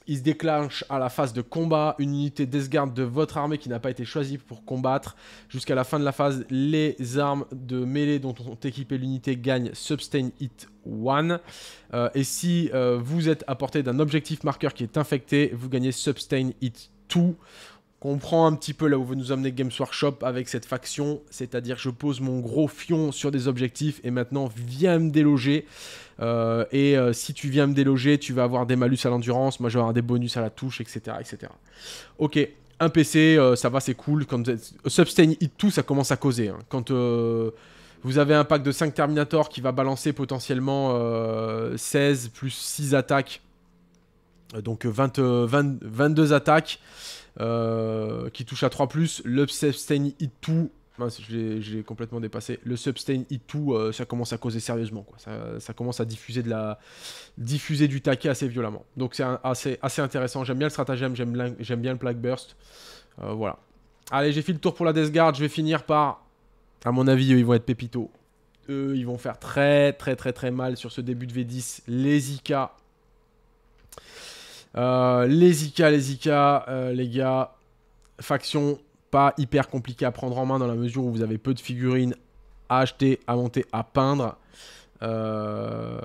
Il se déclenche à la phase de combat, une unité d'esgarde de votre armée qui n'a pas été choisie pour combattre. Jusqu'à la fin de la phase, les armes de mêlée dont ont équipé l'unité gagnent Substain Hit 1. Euh, et si euh, vous êtes à portée d'un objectif marqueur qui est infecté, vous gagnez Substain Hit 2 comprend un petit peu là où veut nous amener Games Workshop avec cette faction, c'est-à-dire je pose mon gros fion sur des objectifs et maintenant viens me déloger. Euh, et euh, si tu viens me déloger, tu vas avoir des malus à l'endurance, moi je vais avoir des bonus à la touche, etc. etc. Ok, un PC, euh, ça va, c'est cool. Quand Substain hit tout, ça commence à causer. Hein. Quand vous avez un pack de 5 Terminator qui va balancer potentiellement 16 plus 6 attaques, donc 22 attaques. Euh, qui touche à 3, le Sustain Hit 2. Mince, complètement dépassé. Le Substain Hit 2, euh, ça commence à causer sérieusement. Quoi. Ça, commence à diffuser, de la... diffuser du taquet assez violemment. Donc c'est assez, assez intéressant. J'aime bien le stratagème, j'aime bien le Plague Burst. Euh, voilà. Allez, j'ai fait le tour pour la Death Guard. Je vais finir par. À mon avis, eux, ils vont être pépito. Eux, ils vont faire très, très, très, très mal sur ce début de V10. Les IK euh, les IK, les IK, euh, les gars, faction pas hyper compliquée à prendre en main dans la mesure où vous avez peu de figurines à acheter, à monter, à peindre. Euh,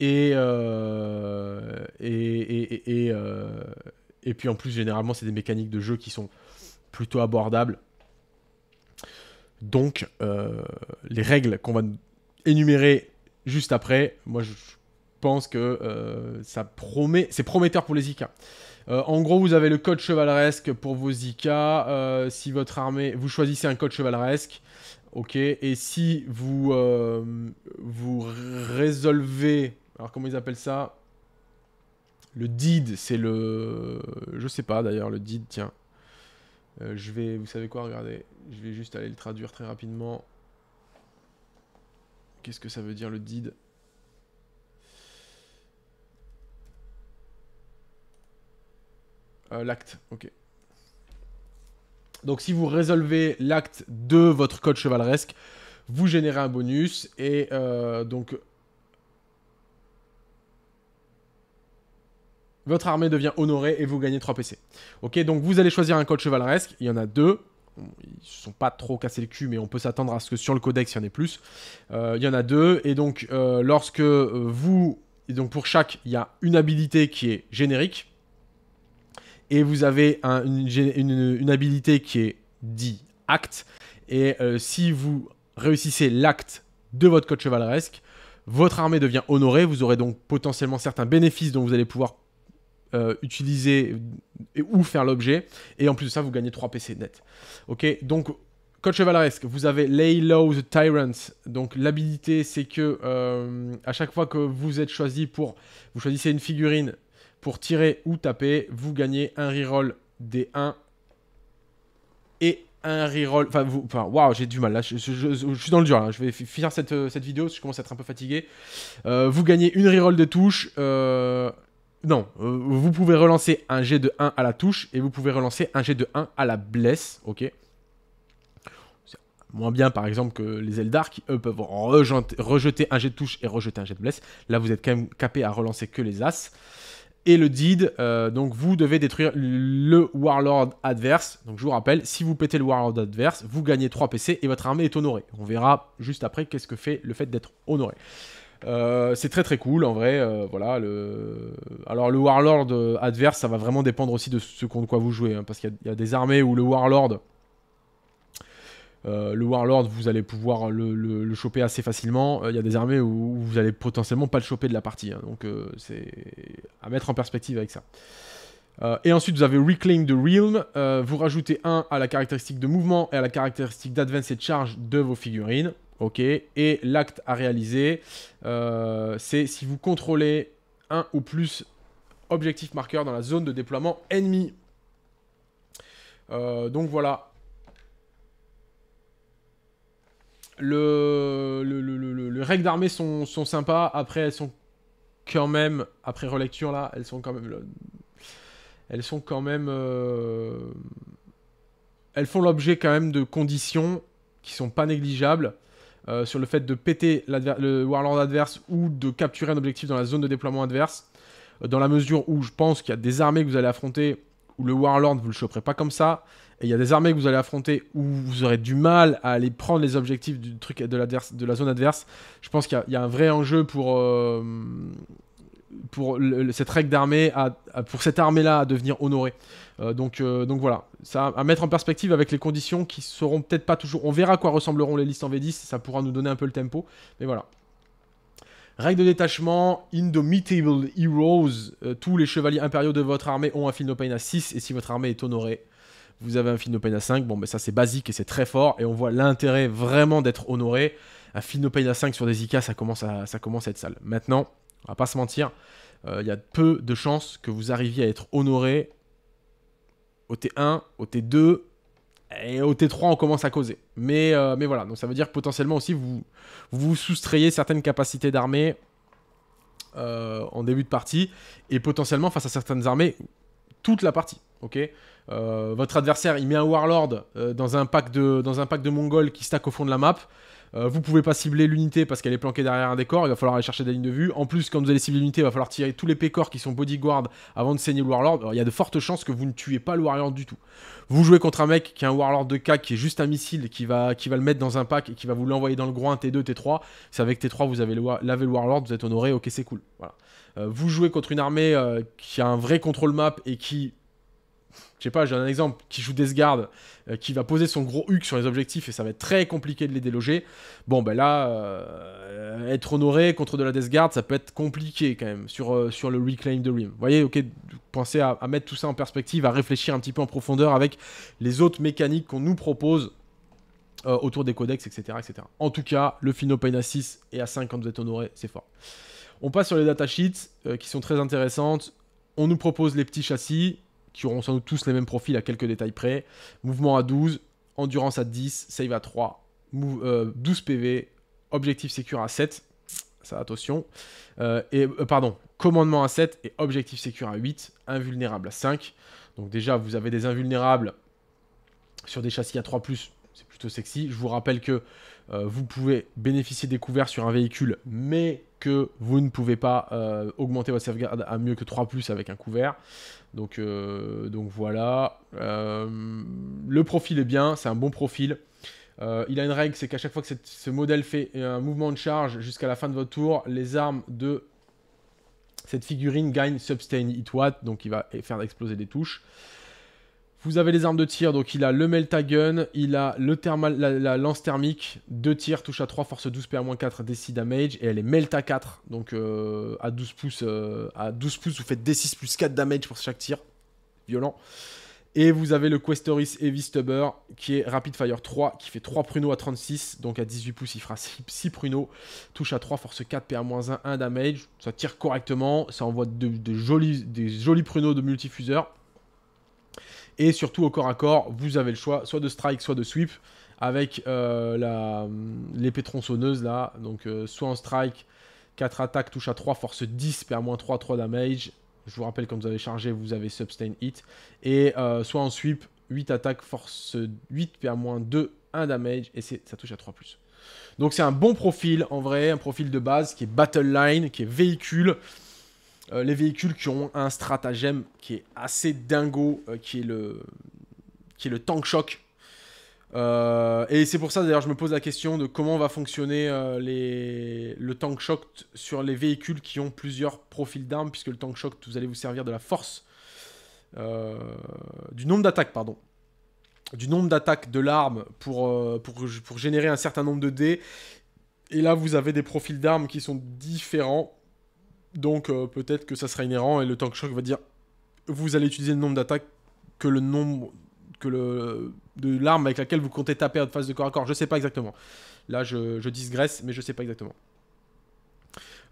et, et, et, puis en plus, généralement, c'est des mécaniques de jeu qui sont plutôt abordables. Donc, les règles qu'on va énumérer juste après, moi je, pense que euh, ça promet, c'est prometteur pour les IK. Euh, en gros, vous avez le code chevaleresque pour vos IK. Euh, si votre armée, vous choisissez un code chevaleresque, ok. Et si vous vous résolvez, alors comment ils appellent ça Le DID, c'est le, je sais pas d'ailleurs le deed, tiens. je vais, vous savez quoi, regardez, je vais juste aller le traduire très rapidement. Qu'est-ce que ça veut dire le deed Euh, l'acte, ok. Donc si vous résolvez l'acte de votre code chevaleresque, vous générez un bonus et euh, donc votre armée devient honorée et vous gagnez 3 PC. Ok, donc vous allez choisir un code chevaleresque, il y en a deux. Ils ne sont pas trop cassés le cul, mais on peut s'attendre à ce que sur le codex, il y en ait plus. Euh, il y en a deux, et donc lorsque vous... donc pour chaque, il y a une habilité qui est générique, et vous avez une, habilité qui est dit acte. Et euh, si vous réussissez l'acte de votre code chevaleresque, votre armée devient honorée. Vous aurez donc potentiellement certains bénéfices dont vous allez pouvoir euh, utiliser ou faire l'objet. Et en plus de ça, vous gagnez 3 PC net. Ok, donc Code chevaleresque, vous avez Lay Low the tyrants ». Donc l'habilité, c'est que euh, à chaque fois que vous êtes choisi pour, vous choisissez une figurine pour tirer ou taper, vous gagnez un reroll des 1 et un reroll. Enfin, vous... enfin waouh, j'ai du mal. Là, je, suis dans le dur. Hein. Je vais finir cette, euh, vidéo je commence à être un peu fatigué. Euh, vous gagnez une reroll de touche. Euh, non, vous pouvez relancer un jet de 1 à la touche et vous pouvez relancer un jet de 1 à la blesse. Ok. Moins bien par exemple que les ailes qui eux peuvent rejeter un jet de touche et rejeter un jet de blesse. Là vous êtes quand même capé à relancer que les As et le deed. Euh, donc vous devez détruire le warlord adverse. Donc je vous rappelle, si vous pétez le warlord adverse, vous gagnez 3 PC et votre armée est honorée. On verra juste après qu'est-ce que fait le fait d'être honoré. Euh, c'est très très cool en vrai. Euh, voilà, le... Alors le warlord adverse, ça va vraiment dépendre aussi de ce contre quoi vous jouez. Hein, parce qu'il y, a des armées où le warlord euh, le Warlord, vous allez pouvoir le, choper assez facilement. Euh, il y a des armées où, vous allez potentiellement pas le choper de la partie. Hein. donc euh, c'est à mettre en perspective avec ça. et ensuite, vous avez Reclaim the Realm. vous rajoutez un à la caractéristique de mouvement et à la caractéristique d'advance et de charge de vos figurines. Ok. Et l'acte à réaliser, c'est si vous contrôlez un ou plus objectifs marqueurs dans la zone de déploiement ennemi. donc voilà, le, le, le, règles d'armée sont, sympas. Après, elles sont quand même, après relecture là, elles sont quand même, elles sont quand même, euh, elles font l'objet quand même de conditions qui sont pas négligeables. Euh, sur le fait de péter le Warlord adverse ou de capturer un objectif dans la zone de déploiement adverse, dans la mesure où je pense qu'il y a des armées que vous allez affronter où le Warlord, vous le choperez pas comme ça. Et il y a des armées que vous allez affronter où vous aurez du mal à aller prendre les objectifs du truc de, la zone adverse. Je pense qu'il y, a un vrai enjeu pour, euh, cette règle d'armée, pour cette armée-là à devenir honorée. Euh, donc, euh, donc voilà, ça à mettre en perspective avec les conditions qui seront peut-être pas toujours. On verra à quoi ressembleront les listes en V10, ça pourra nous donner un peu le tempo. Mais voilà. Règle de détachement, Indomitable Heroes, euh, tous les chevaliers impériaux de votre armée ont un field à 6, et si votre armée est honorée, vous avez un field à 5. Bon, ben ça c'est basique et c'est très fort, et on voit l'intérêt vraiment d'être honoré. Un field à 5 sur des IK, ça commence à, ça commence à être sale. Maintenant, on va pas se mentir, euh, il y a peu de chances que vous arriviez à être honoré au T1, au T2, et au T3, on commence à causer. Mais, euh, mais voilà, donc ça veut dire que potentiellement aussi vous vous soustrayez certaines capacités d'armée euh, en début de partie, et potentiellement face à certaines armées, toute la partie. Ok euh, votre adversaire, il met un Warlord dans, un pack de, dans un pack de Mongols qui stack au fond de la map. Vous euh, vous pouvez pas cibler l'unité parce qu'elle est planquée derrière un décor, il va falloir aller chercher des lignes de vue. En plus, quand vous allez cibler l'unité, il va falloir tirer tous les pécores qui sont bodyguard avant de saigner le warlord. il y a de fortes chances que vous ne tuez pas le warlord du tout. Vous jouez contre un mec qui a un warlord de K qui est juste un missile qui va, qui va le mettre dans un pack et qui va vous l'envoyer dans le groin T2, T3. C'est avec T3, vous avez lavé le warlord, vous êtes honoré, ok, c'est cool. Euh, vous jouez contre une armée euh, qui a un vrai contrôle map et qui je sais pas, j'ai un exemple qui joue des euh, qui va poser son gros huc sur les objectifs et ça va être très compliqué de les déloger. Bon, ben là, euh, être honoré contre de la Death ça peut être compliqué quand même sur, euh, sur le reclaim de Rim. Vous voyez, ok, pensez à, mettre tout ça en perspective, à réfléchir un petit peu en profondeur avec les autres mécaniques qu'on nous propose. autour des codex, etc., En tout cas, le Fino Pain à 6 et à 5 quand vous êtes honoré, c'est fort. On passe sur les datasheets qui sont très intéressantes. On nous propose les petits châssis, qui auront sans doute tous les mêmes profils à quelques détails près. Mouvement à 12, endurance à 10, save à 3, 12 PV, objectif secure à 7, ça attention, euh, et, euh, pardon, commandement à 7 et objectif secure à 8, invulnérable à 5. Donc déjà, vous avez des invulnérables sur des châssis à 3+, c'est plutôt sexy. Je vous rappelle que euh, vous pouvez bénéficier des couverts sur un véhicule, mais que vous ne pouvez pas euh, augmenter votre sauvegarde à mieux que 3 plus avec un couvert. Donc, euh, donc voilà. le profil est bien, c'est un bon profil. il a une règle, c'est qu'à chaque fois que ce modèle fait un mouvement de charge jusqu'à la fin de votre tour, les armes de cette figurine gagnent Sustain Hit Watt, donc il va faire exploser des touches. Vous avez les armes de tir, donc il a le Melta Gun, il a le thermal, la, lance thermique, 2 tirs, touche à 3, force 12, PA-4, D6 damage, et elle est Melta 4, donc euh, à 12 pouces, euh, à 12 pouces, vous faites D6 plus 4 damage pour chaque tir, violent. Et vous avez le Questoris Heavy Stubber, qui est Rapid Fire 3, qui fait 3 pruneaux à 36, donc à 18 pouces, il fera 6, pruneaux, touche à 3, force 4, PA-1, 1 damage, ça tire correctement, ça envoie de, jolis, des jolis pruneaux de multifuseur. Et surtout au corps à corps, vous avez le choix soit de strike, soit de sweep avec euh, hum, l'épée tronçonneuse là. Donc euh, soit en strike, 4 attaques, touche à 3, force 10, perd moins 3, 3 damage. Je vous rappelle quand vous avez chargé, vous avez sustain hit. Et euh, soit en sweep, 8 attaques, force 8, perd moins 2, 1 damage. Et ça touche à 3 ⁇ donc c'est un bon profil en vrai, un profil de base qui est battle line, qui est véhicule, euh, les véhicules qui ont un stratagème qui est assez dingo, euh, qui, est le, qui est le tank shock. Euh, et c'est pour ça d'ailleurs je me pose la question de comment va fonctionner le tank shock sur les véhicules qui ont plusieurs profils d'armes, puisque le tank shock, vous allez vous servir de la force, du nombre d'attaques, pardon, du nombre d'attaques de l'arme pour, pour, pour générer un certain nombre de dés. Et là, vous avez des profils d'armes qui sont différents donc euh, peut-être que ça sera inhérent et le tank shock va dire vous allez utiliser le nombre d'attaques que le nombre que le de l'arme avec laquelle vous comptez taper en face de corps à corps. Je sais pas exactement. Là je, je mais je ne sais pas exactement.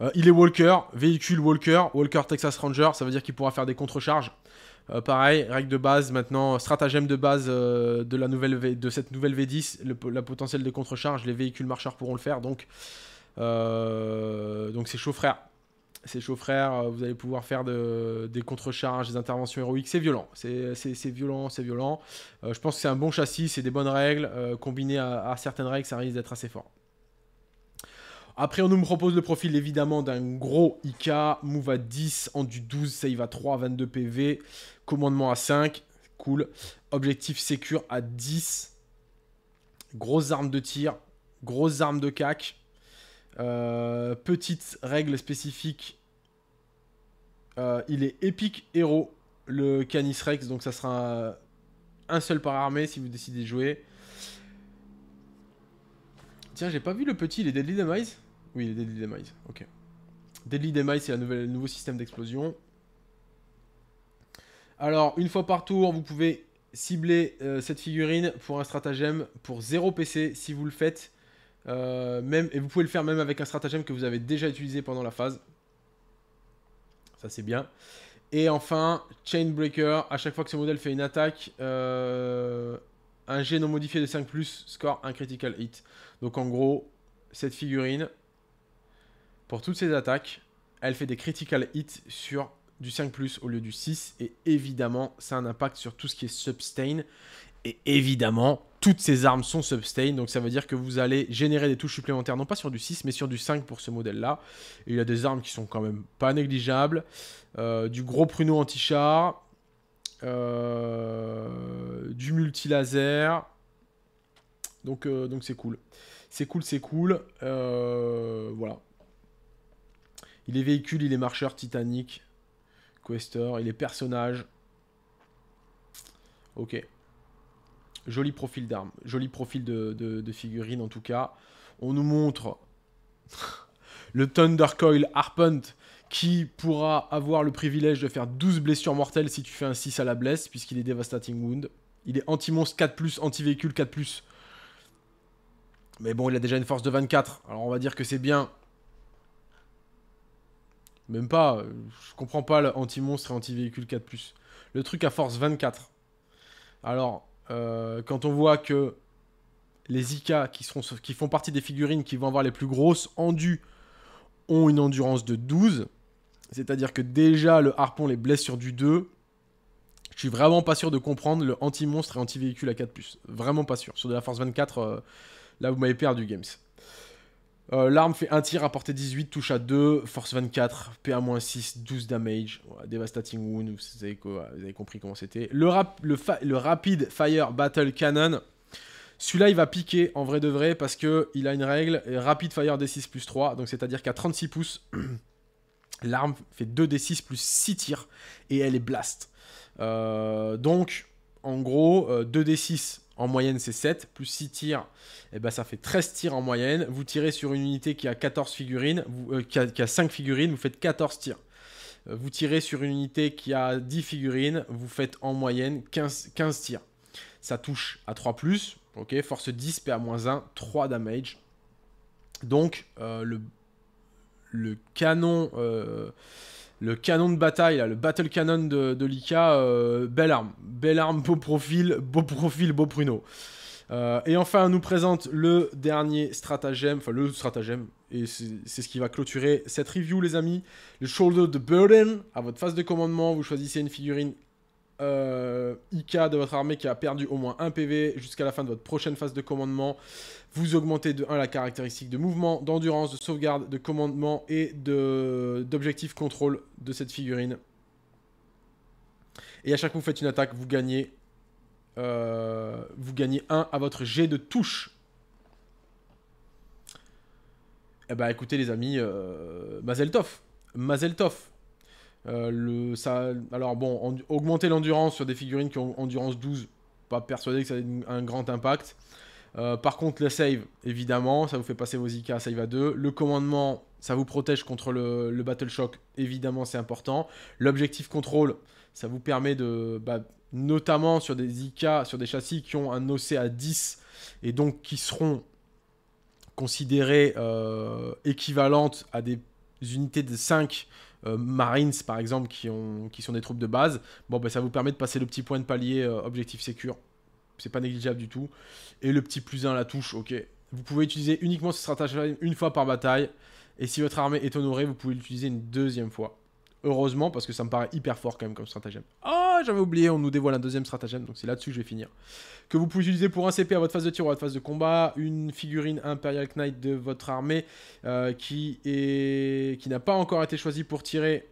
Euh, il est Walker, véhicule Walker, Walker Texas Ranger, ça veut dire qu'il pourra faire des contre-charges. Euh, pareil, règle de base maintenant, stratagème de base de, la nouvelle de cette nouvelle V10, le, la potentiel de contre-charge, les véhicules marcheurs pourront le faire, donc donc c'est chaud frère. Ces chaud euh, vous allez pouvoir faire des contre-charges, des interventions héroïques. C'est violent, c'est violent, c'est violent. Euh, je pense que c'est un bon châssis, c'est des bonnes règles. Euh, combiné à, certaines règles, ça risque d'être assez fort. Après, on nous propose le profil évidemment d'un gros IK, move à 10, en du 12, save à 3, 22 PV, commandement à 5, cool. Objectif sécure à 10, grosses armes de tir, grosses armes de cac, euh, petites règles spécifiques euh, il est épique héros, le Canis Rex, donc ça sera un, seul par armée si vous décidez de jouer. Tiens, j'ai pas vu le petit, il est Deadly Demise Oui, les est Deadly Demise, ok. Deadly Demise, c'est le nouveau système d'explosion. Alors, une fois par tour, vous pouvez cibler euh, cette figurine pour un stratagème pour 0 PC si vous le faites. Euh, même, et vous pouvez le faire même avec un stratagème que vous avez déjà utilisé pendant la phase. Ça, c'est bien. Et enfin, Chainbreaker. À chaque fois que ce modèle fait une attaque, euh, un jet non modifié de 5 score un critical hit. Donc en gros, cette figurine, pour toutes ses attaques, elle fait des critical hits sur du 5 au lieu du 6. Et évidemment, ça a un impact sur tout ce qui est Substain. Et évidemment, toutes ces armes sont sustain, donc ça veut dire que vous allez générer des touches supplémentaires, non pas sur du 6, mais sur du 5 pour ce modèle-là. Il y a des armes qui sont quand même pas négligeables. Euh, du gros pruneau anti-char, euh, du multi-laser. Donc euh, donc c'est cool. C'est cool, c'est cool. voilà. Il est véhicule, il est marcheur, titanique, Quester, il est personnage. Ok. Joli profil d'arme, joli profil de, figurine en tout cas. On nous montre le thundercoil Coil qui pourra avoir le privilège de faire 12 blessures mortelles si tu fais un 6 à la blesse, puisqu'il est Devastating Wound. Il est anti-monstre 4+, anti-véhicule 4+. Mais bon, il a déjà une force de 24, alors on va dire que c'est bien. Même pas, euh, je comprends pas l'anti-monstre et anti-véhicule 4+. Le truc à force 24. Alors, euh, quand on voit que les IK qui, font partie des figurines qui vont avoir les plus grosses endues, ont une endurance de 12, c'est-à-dire que déjà le harpon les blesse sur du 2, je suis vraiment pas sûr de comprendre le anti-monstre et anti-véhicule à 4 ⁇ Vraiment pas sûr. Sur de la Force 24, euh, là vous m'avez perdu, Games. Euh, l'arme fait un tir à portée 18, touche à 2, force 24, PA-6, 12 damage, devastating wound, vous avez, compris comment c'était. Le, rapid fire battle cannon, celui-là il va piquer en vrai de vrai parce que il a une règle, rapid fire D6 plus 3, donc c'est-à-dire qu'à 36 pouces, l'arme fait 2 D6 plus 6 tirs et elle est blast. Euh, donc en gros, 2 euh, D6 en moyenne c'est 7, plus 6 tirs, et eh ben, ça fait 13 tirs en moyenne. Vous tirez sur une unité qui a 14 figurines, euh, qui, a, 5 figurines, vous faites 14 tirs. Euh, vous tirez sur une unité qui a 10 figurines, vous faites en moyenne 15, 15 tirs. Ça touche à 3 ⁇ ok, force 10, PA-1, 3 damage. Donc euh, le, le, canon le canon de bataille, le battle canon de, de Lika, euh, belle arme. Belle arme, beau profil, beau profil, beau pruneau. Euh, et enfin, on nous présente le dernier stratagème, enfin le stratagème, et c'est ce qui va clôturer cette review, les amis. Le Shoulder de Burden, à votre phase de commandement, vous choisissez une figurine euh, IK de votre armée qui a perdu au moins 1 PV jusqu'à la fin de votre prochaine phase de commandement. Vous augmentez de 1 la caractéristique de mouvement, d'endurance, de sauvegarde, de commandement et d'objectif contrôle de cette figurine. Et à chaque fois que vous faites une attaque, vous gagnez, euh, vous gagnez 1 à votre jet de touche. Eh bah écoutez les amis, euh, Mazeltov, Mazeltov. Euh, le, ça, alors bon, augmenter l'endurance sur des figurines qui ont endurance 12, pas persuadé que ça ait un grand impact. Euh, par contre, le save, évidemment, ça vous fait passer vos IK à save à 2. Le commandement, ça vous protège contre le, le Battle Shock, évidemment, c'est important. L'objectif contrôle, ça vous permet de, bah, notamment sur des IK, sur des châssis qui ont un OC à 10 et donc qui seront considérés euh, équivalentes à des unités de 5 euh, Marines par exemple qui, ont, qui sont des troupes de base, bon ben ça vous permet de passer le petit point de palier euh, objectif sécure. C'est pas négligeable du tout. Et le petit plus 1 à la touche, ok. Vous pouvez utiliser uniquement ce stratagème une fois par bataille. Et si votre armée est honorée, vous pouvez l'utiliser une deuxième fois. Heureusement, parce que ça me paraît hyper fort quand même comme stratagème. oh, j'avais oublié, on nous dévoile un deuxième stratagème, donc c'est là-dessus que je vais finir. Que vous pouvez utiliser pour un CP à votre phase de tir ou à votre phase de combat, une figurine Imperial Knight de votre armée euh, qui, est... qui n'a pas encore été choisie pour tirer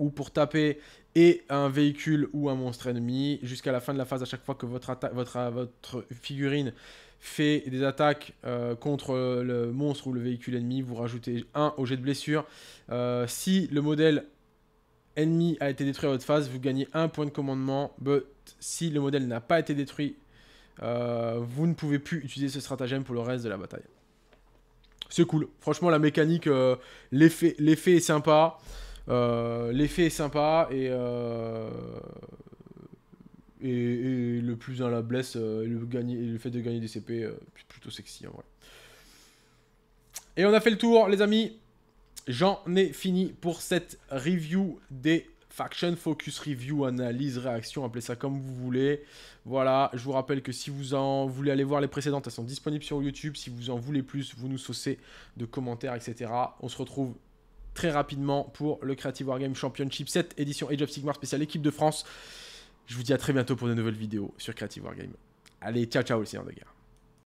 ou pour taper et un véhicule ou un monstre ennemi jusqu'à la fin de la phase à chaque fois que votre, votre, votre figurine fait des attaques euh, contre le monstre ou le véhicule ennemi, vous rajoutez un au jet de blessure. Euh, si le modèle ennemi a été détruit à votre phase, vous gagnez un point de commandement. But si le modèle n'a pas été détruit, euh, vous ne pouvez plus utiliser ce stratagème pour le reste de la bataille. C'est cool. Franchement, la mécanique, l'effet est sympa. l'effet est sympa et et, le plus à la blesse, euh, le, gagner, le fait de gagner des CP, euh, plutôt sexy en vrai. Et on a fait le tour, les amis. J'en ai fini pour cette review des Faction Focus Review, analyse, réaction, appelez ça comme vous voulez. Voilà, je vous rappelle que si vous en voulez aller voir les précédentes, elles sont disponibles sur YouTube. Si vous en voulez plus, vous nous saucez de commentaires, etc. On se retrouve très rapidement pour le Creative Wargame Championship 7, édition Age of Sigmar spécial équipe de France. Je vous dis à très bientôt pour de nouvelles vidéos sur Creative Wargame. Allez, ciao ciao les Seigneur de guerre.